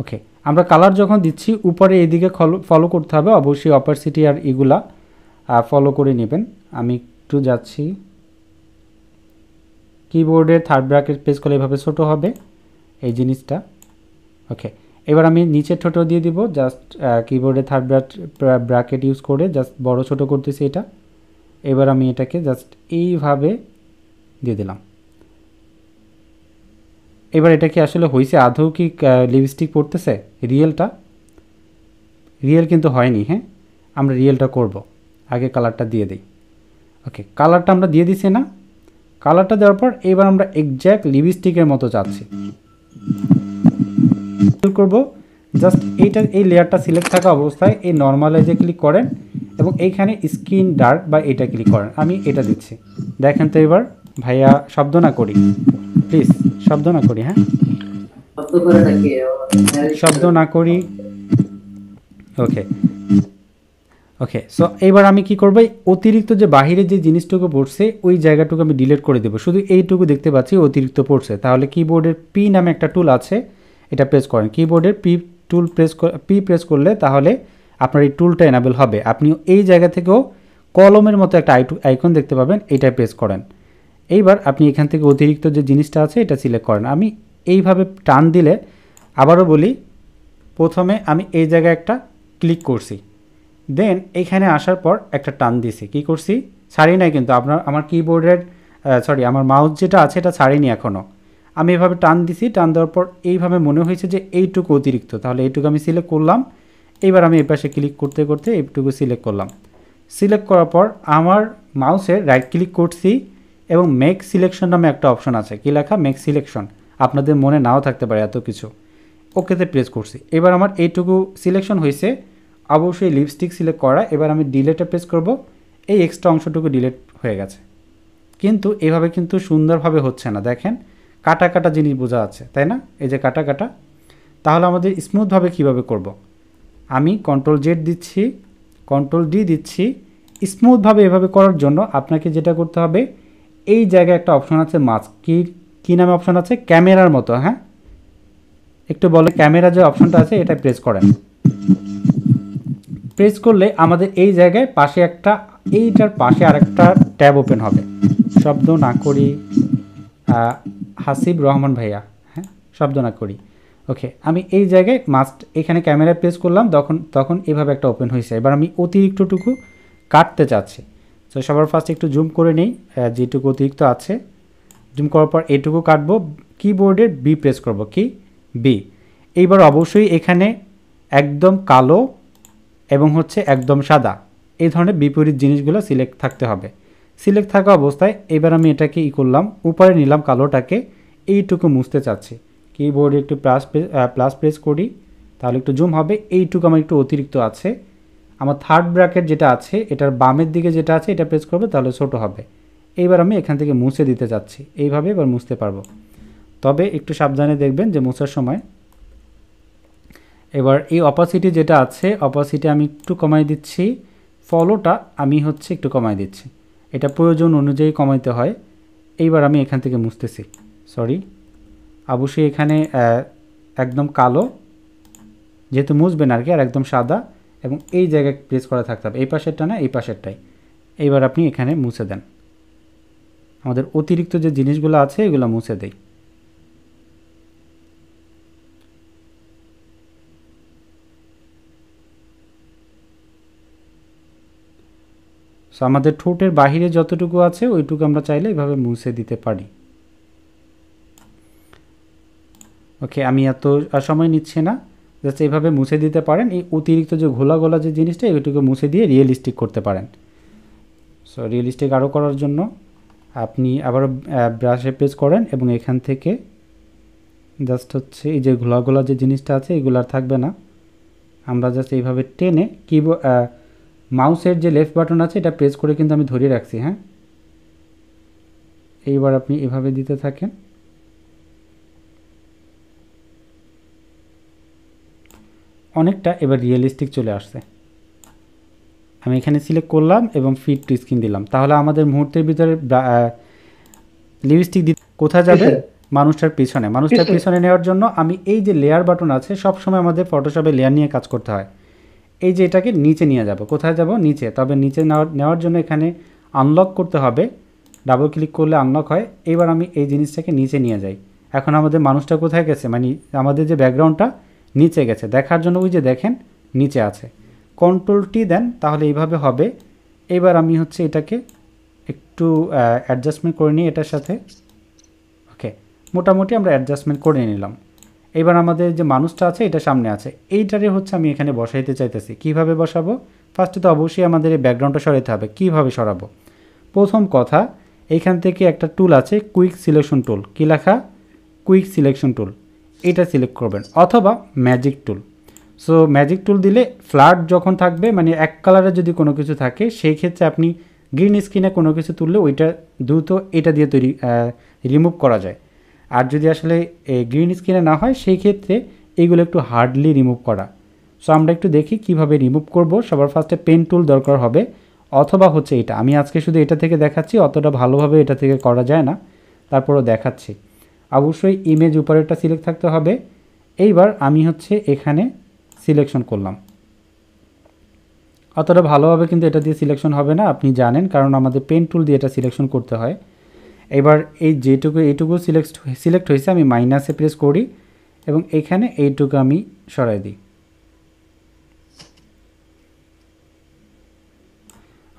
ওকে আমরা কালার যখন দিচ্ছি উপরে এদিকে ফলো করতে হবে অবশ্যই অপারসিটি আর এগুলা ফলো করে নেবেন আমি একটু যাচ্ছি কিবোর্ডের থার্ড ব্র্যাকেট প্রেস করলে এভাবে ছোট হবে এই জিনিসটা ওকে এবার আমি নিচের ছোট দিয়ে দিব জাস্ট কিবোর্ডে থার্ড ব্র্যাকেট ইউজ করে জাস্ট বড় ছোট করতেছি এটা এবার আমি এটাকে জাস্ট এইভাবে দিয়ে দিলাম এবার এটা কি আসলে হয়েছে আধৌ কি লিপস্টিক পড়তেছে রিয়েলটা রিয়েল কিন্তু হয়নি হ্যাঁ আমরা রিয়েলটা করব আগে কালারটা দিয়ে দিই ওকে কালারটা আমরা দিয়ে দিছি না কালারটা দেওয়ার পর এবার আমরা এক্স্যাক্ট লিপস্টিকের মতো চাচ্ছি করব জাস্ট এইটা এই লেয়ারটা সিলেক্ট থাকা অবস্থায় এই নর্মালাইজে ক্লিক করেন এবং এইখানে স্কিন ডার্ক বা এটা ক্লিক করেন আমি এটা দিচ্ছি দেখেন তো এবার ভাইয়া শব্দ না করি প্লিজ শব্দ না করি হ্যাঁ শব্দ না করি ওকে ওকে সো এবার আমি কি করবো অতিরিক্ত যে বাহিরে যে জিনিসটুকু পড়ছে ওই জায়গাটুকু আমি ডিলিট করে দেবো শুধু এইটুকু দেখতে পাচ্ছি অতিরিক্ত পড়ছে তাহলে কিবোর্ডের পি নামে একটা টুল আছে এটা প্রেস করেন কিবোর্ডের P tool press P press করলে তাহলে আপনার এই টুলটা এনাবেল হবে আপনি এই জায়গা থেকেও কলমের মতো একটা আইকন দেখতে পাবেন এটা প্রেস করেন এইবার আপনি এখান থেকে অতিরিক্ত যে জিনিসটা আছে এটা সিলেক্ট করেন আমি এইভাবে টান দিলে আবারও বলি প্রথমে আমি এই জায়গায় একটা ক্লিক করছি দেন এখানে আসার পর একটা টান দিছি কি করছি ছাড়ি নাই কিন্তু আপনার আমার কিবোর্ডের সরি আমার মাউস যেটা আছে এটা ছাড়িনি এখনও আমি এভাবে টান দিছি টান দেওয়ার পর এইভাবে মনে হয়েছে যে এইটুকু অতিরিক্ত তাহলে এইটুকু আমি সিলেক্ট করলাম এইবার আমি এপাশে পাশে ক্লিক করতে করতে এইটুকু সিলেক্ট করলাম সিলেক্ট করার পর আমার মাউসে রাইট ক্লিক করছি এবং মেক সিলেকশন নামে একটা অপশন আছে কী লেখা মেক সিলেকশন আপনাদের মনে নাও থাকতে পারে এত কিছু ওকেতে প্রেস করছি এবার আমার এইটুকু সিলেকশন হয়েছে অবশ্যই লিপস্টিক সিলেক্ট করা এবার আমি ডিলেটে প্রেস করব এই এক্সট্রা অংশটুকু ডিলেট হয়ে গেছে কিন্তু এভাবে কিন্তু সুন্দরভাবে হচ্ছে না দেখেন কাটা কাটা জিনিস বোঝা আছে তাই না এই যে কাটা কাটা তাহলে আমাদের স্মুথভাবে কিভাবে করব। আমি কন্ট্রোল জেড দিচ্ছি কন্ট্রোল ডি দিচ্ছি স্মুথভাবে এভাবে করার জন্য আপনাকে যেটা করতে হবে এই জায়গায় একটা অপশন আছে মাস্ক কি কী নামে অপশন আছে ক্যামেরার মতো হ্যাঁ একটু বলে ক্যামেরা যে অপশনটা আছে এটা প্রেস করেন প্রেস করলে আমাদের এই জায়গায় পাশে একটা এইটার পাশে আরেকটা ট্যাব ওপেন হবে শব্দ না করি হাসিব রহমান ভাইয়া হ্যাঁ শব্দ না করি ওকে আমি এই জায়গায় মাস্ট এখানে ক্যামেরা প্রেস করলাম তখন তখন এভাবে একটা ওপেন হয়েছে এবার আমি অতিরিক্তটুকু কাটতে চাচ্ছি সো সবার ফার্স্ট একটু জুম করে নিই যেটুকু অতিরিক্ত আছে জুম করার পর এটুকু কাটবো কিবোর্ডের বি প্রেস করব কি বি এইবার অবশ্যই এখানে একদম কালো এবং হচ্ছে একদম সাদা এই ধরনের বিপরীত জিনিসগুলো সিলেক্ট থাকতে হবে সিলেক্ট থাকা অবস্থায় এবার আমি এটাকে ই করলাম উপরে নিলাম কালোটাকে এইটুকু মুছতে চাচ্ছি কিবোর্ডে একটু প্লাস প্লাস প্রেস করি তাহলে একটু জুম হবে এইটুকু আমার একটু অতিরিক্ত আছে আমার থার্ড ব্র্যাকেট যেটা আছে এটার বামের দিকে যেটা আছে এটা প্রেস করবে তাহলে ছোট হবে এইবার আমি এখান থেকে মুছে দিতে চাচ্ছি এইভাবে এবার মুছতে পারবো তবে একটু সাবধানে দেখবেন যে মুছার সময় এবার এই অপাসিটি যেটা আছে অপাসিটি আমি একটু কমাই দিচ্ছি ফলোটা আমি হচ্ছে একটু কমাই দিচ্ছি এটা প্রয়োজন অনুযায়ী কমাইতে হয় এইবার আমি এখান থেকে মুছতেছি সরি অবশ্যই এখানে একদম কালো যেহেতু মুছবেন আর কি আর একদম সাদা এবং এই জায়গায় প্রেস করা থাকতে হবে এই পাশেরটা না এই পাশেরটাই এইবার আপনি এখানে মুছে দেন আমাদের অতিরিক্ত যে জিনিসগুলো আছে এগুলো মুছে দেয় সো আমাদের ঠোঁটের বাহিরে যতটুকু আছে ওইটুকু আমরা চাইলে এভাবে মুছে দিতে পারি ওকে আমি এত সময় নিচ্ছি না জাস্ট এইভাবে মুছে দিতে পারেন এই অতিরিক্ত যে ঘোলা গোলা যে জিনিসটা এগুলোকে মুছে দিয়ে রিয়েলিস্টিক করতে পারেন সো রিয়েলিস্টিক আরও করার জন্য আপনি আবার ব্রাশে প্রেস করেন এবং এখান থেকে জাস্ট হচ্ছে এই যে ঘোলা গোলা যে জিনিসটা আছে এগুলো আর থাকবে না আমরা জাস্ট এইভাবে টেনে কিবো মাউসের যে লেফট বাটন আছে এটা প্রেস করে কিন্তু আমি ধরে রাখছি হ্যাঁ এইবার আপনি এভাবে দিতে থাকেন অনেকটা এবার রিয়েলিস্টিক চলে আসছে আমি এখানে সিলেক্ট করলাম এবং ফিট টু স্কিন দিলাম তাহলে আমাদের মুহূর্তের ভিতরে লিপস্টিক দিতে কোথায় যাবে মানুষটার পিছনে মানুষটার পিছনে নেওয়ার জন্য আমি এই যে লেয়ার বাটন আছে সবসময় আমাদের ফটোশপে লেয়ার নিয়ে কাজ করতে হয় এই যে এটাকে নিচে নিয়ে যাব কোথায় যাব নিচে তবে নিচে নেওয়ার জন্য এখানে আনলক করতে হবে ডাবল ক্লিক করলে আনলক হয় এবার আমি এই জিনিসটাকে নিচে নিয়ে যাই এখন আমাদের মানুষটা কোথায় গেছে মানে আমাদের যে ব্যাকগ্রাউন্ডটা নিচে গেছে দেখার জন্য ওই যে দেখেন নিচে আছে কন্ট্রোল টি দেন তাহলে এইভাবে হবে এবার আমি হচ্ছে এটাকে একটু অ্যাডজাস্টমেন্ট করে নিই এটার সাথে ওকে মোটামুটি আমরা অ্যাডজাস্টমেন্ট করে নিলাম এবার আমাদের যে মানুষটা আছে এটা সামনে আছে এইটারে হচ্ছে আমি এখানে বসাইতে চাইতেছি কিভাবে বসাবো ফার্স্টে তো অবশ্যই আমাদের এই ব্যাকগ্রাউন্ডটা সরাইতে হবে কিভাবে সরাবো প্রথম কথা এইখান থেকে একটা টুল আছে কুইক সিলেকশন টুল কী লেখা কুইক সিলেকশন টুল এটা সিলেক্ট করবেন অথবা magic tool so magic tool দিলে ফ্ল্যাট যখন থাকবে মানে এক কালারে যদি কোনো কিছু থাকে সেই ক্ষেত্রে আপনি গ্রিন স্ক্রিনে কোনো কিছু তুললে ওইটা দ্রুত এটা দিয়ে তৈরি রিমুভ করা যায় আর যদি আসলে গ্রিন স্ক্রিনে না হয় সেই ক্ষেত্রে এইগুলো একটু হার্ডলি রিমুভ করা সো আমরা একটু দেখি কিভাবে রিমুভ করব সবার ফার্স্টে পেন টুল দরকার হবে অথবা হচ্ছে এটা আমি আজকে শুধু এটা থেকে দেখাচ্ছি অতটা ভালোভাবে এটা থেকে করা যায় না তারপরও দেখাচ্ছি অবশ্যই ইমেজ উপরেরটা সিলেক্ট থাকতে হবে এইবার আমি হচ্ছে এখানে সিলেকশন করলাম অতটা ভালোভাবে কিন্তু এটা দিয়ে সিলেকশন হবে না আপনি জানেন কারণ আমাদের পেন টুল দিয়ে এটা সিলেকশন করতে হয় এবার এই যেটুকু এইটুকু সিলেক্ট সিলেক্ট হয়েছে আমি মাইনাসে প্রেস করি এবং এখানে এইটুকু আমি সরাই দিই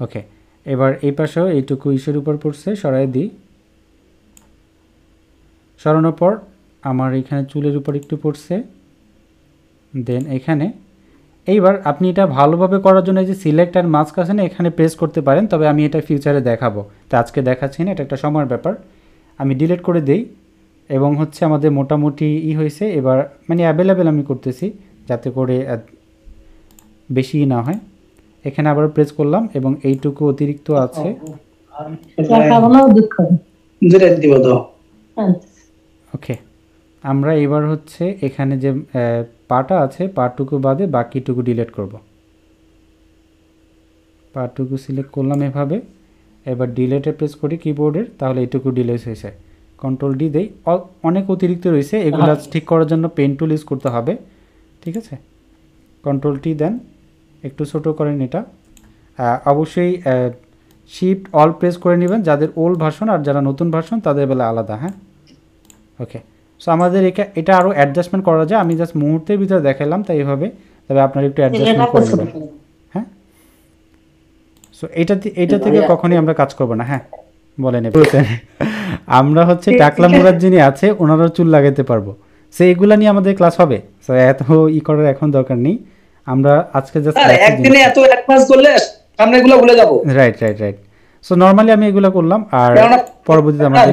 ওকে এবার এই পাশেও এইটুকু ইস্যুর উপর পড়ছে সরাই দিই সরানোর পর আমার এখানে চুলের উপর একটু পড়ছে দেন এখানে এইবার আপনি এটা ভালোভাবে করার জন্য যে সিলেক্ট আর মাস্ক আছে না এখানে প্রেস করতে পারেন তবে আমি এটা ফিউচারে দেখাবো তো আজকে দেখাচ্ছি না এটা একটা সময়ের ব্যাপার আমি ডিলিট করে দেই এবং হচ্ছে আমাদের মোটামুটি ই হয়েছে এবার মানে অ্যাভেলেবেল আমি করতেছি যাতে করে বেশি না হয় এখানে আবার প্রেস করলাম এবং এইটুকু অতিরিক্ত আছে ওকে আমরা এবার হচ্ছে এখানে যে পাটা আছে পাটুকু বাদে বাকিটুকু ডিলেট করব পাটুকু সিলেক্ট করলাম এভাবে এবার ডিলেটে প্রেস করি কিবোর্ডের তাহলে এটুকু ডিলেট হয়েছে কন্ট্রোল ডি দেই অনেক অতিরিক্ত রয়েছে এগুলো ঠিক করার জন্য পেন টুল ইউজ করতে হবে ঠিক আছে কন্ট্রোল টি দেন একটু ছোট করেন এটা অবশ্যই শিফট অল প্রেস করে নেবেন যাদের ওল্ড ভার্সন আর যারা নতুন ভার্সন তাদের বেলা আলাদা হ্যাঁ ওকে সো আমাদের এটা এটা আরও অ্যাডজাস্টমেন্ট করা যায় আমি জাস্ট মুহূর্তের ভিতরে দেখালাম তাই এইভাবে তবে আপনারা একটু অ্যাডজাস্টমেন্ট করে হ্যাঁ সো এটা এটা থেকে কখনোই আমরা কাজ করব না হ্যাঁ বলেন আমরা হচ্ছে টাকলা মুরাদ যিনি আছে ওনারও চুল লাগাতে পারবো সে এগুলা নিয়ে আমাদের ক্লাস হবে সো এত ই করার এখন দরকার নেই আমরা আজকে জাস্ট একদিনে এত অ্যাডভান্স করলে এগুলো ভুলে যাব right right right so normally আমি এগুলো করলাম আর পরবর্তীতে আমাদের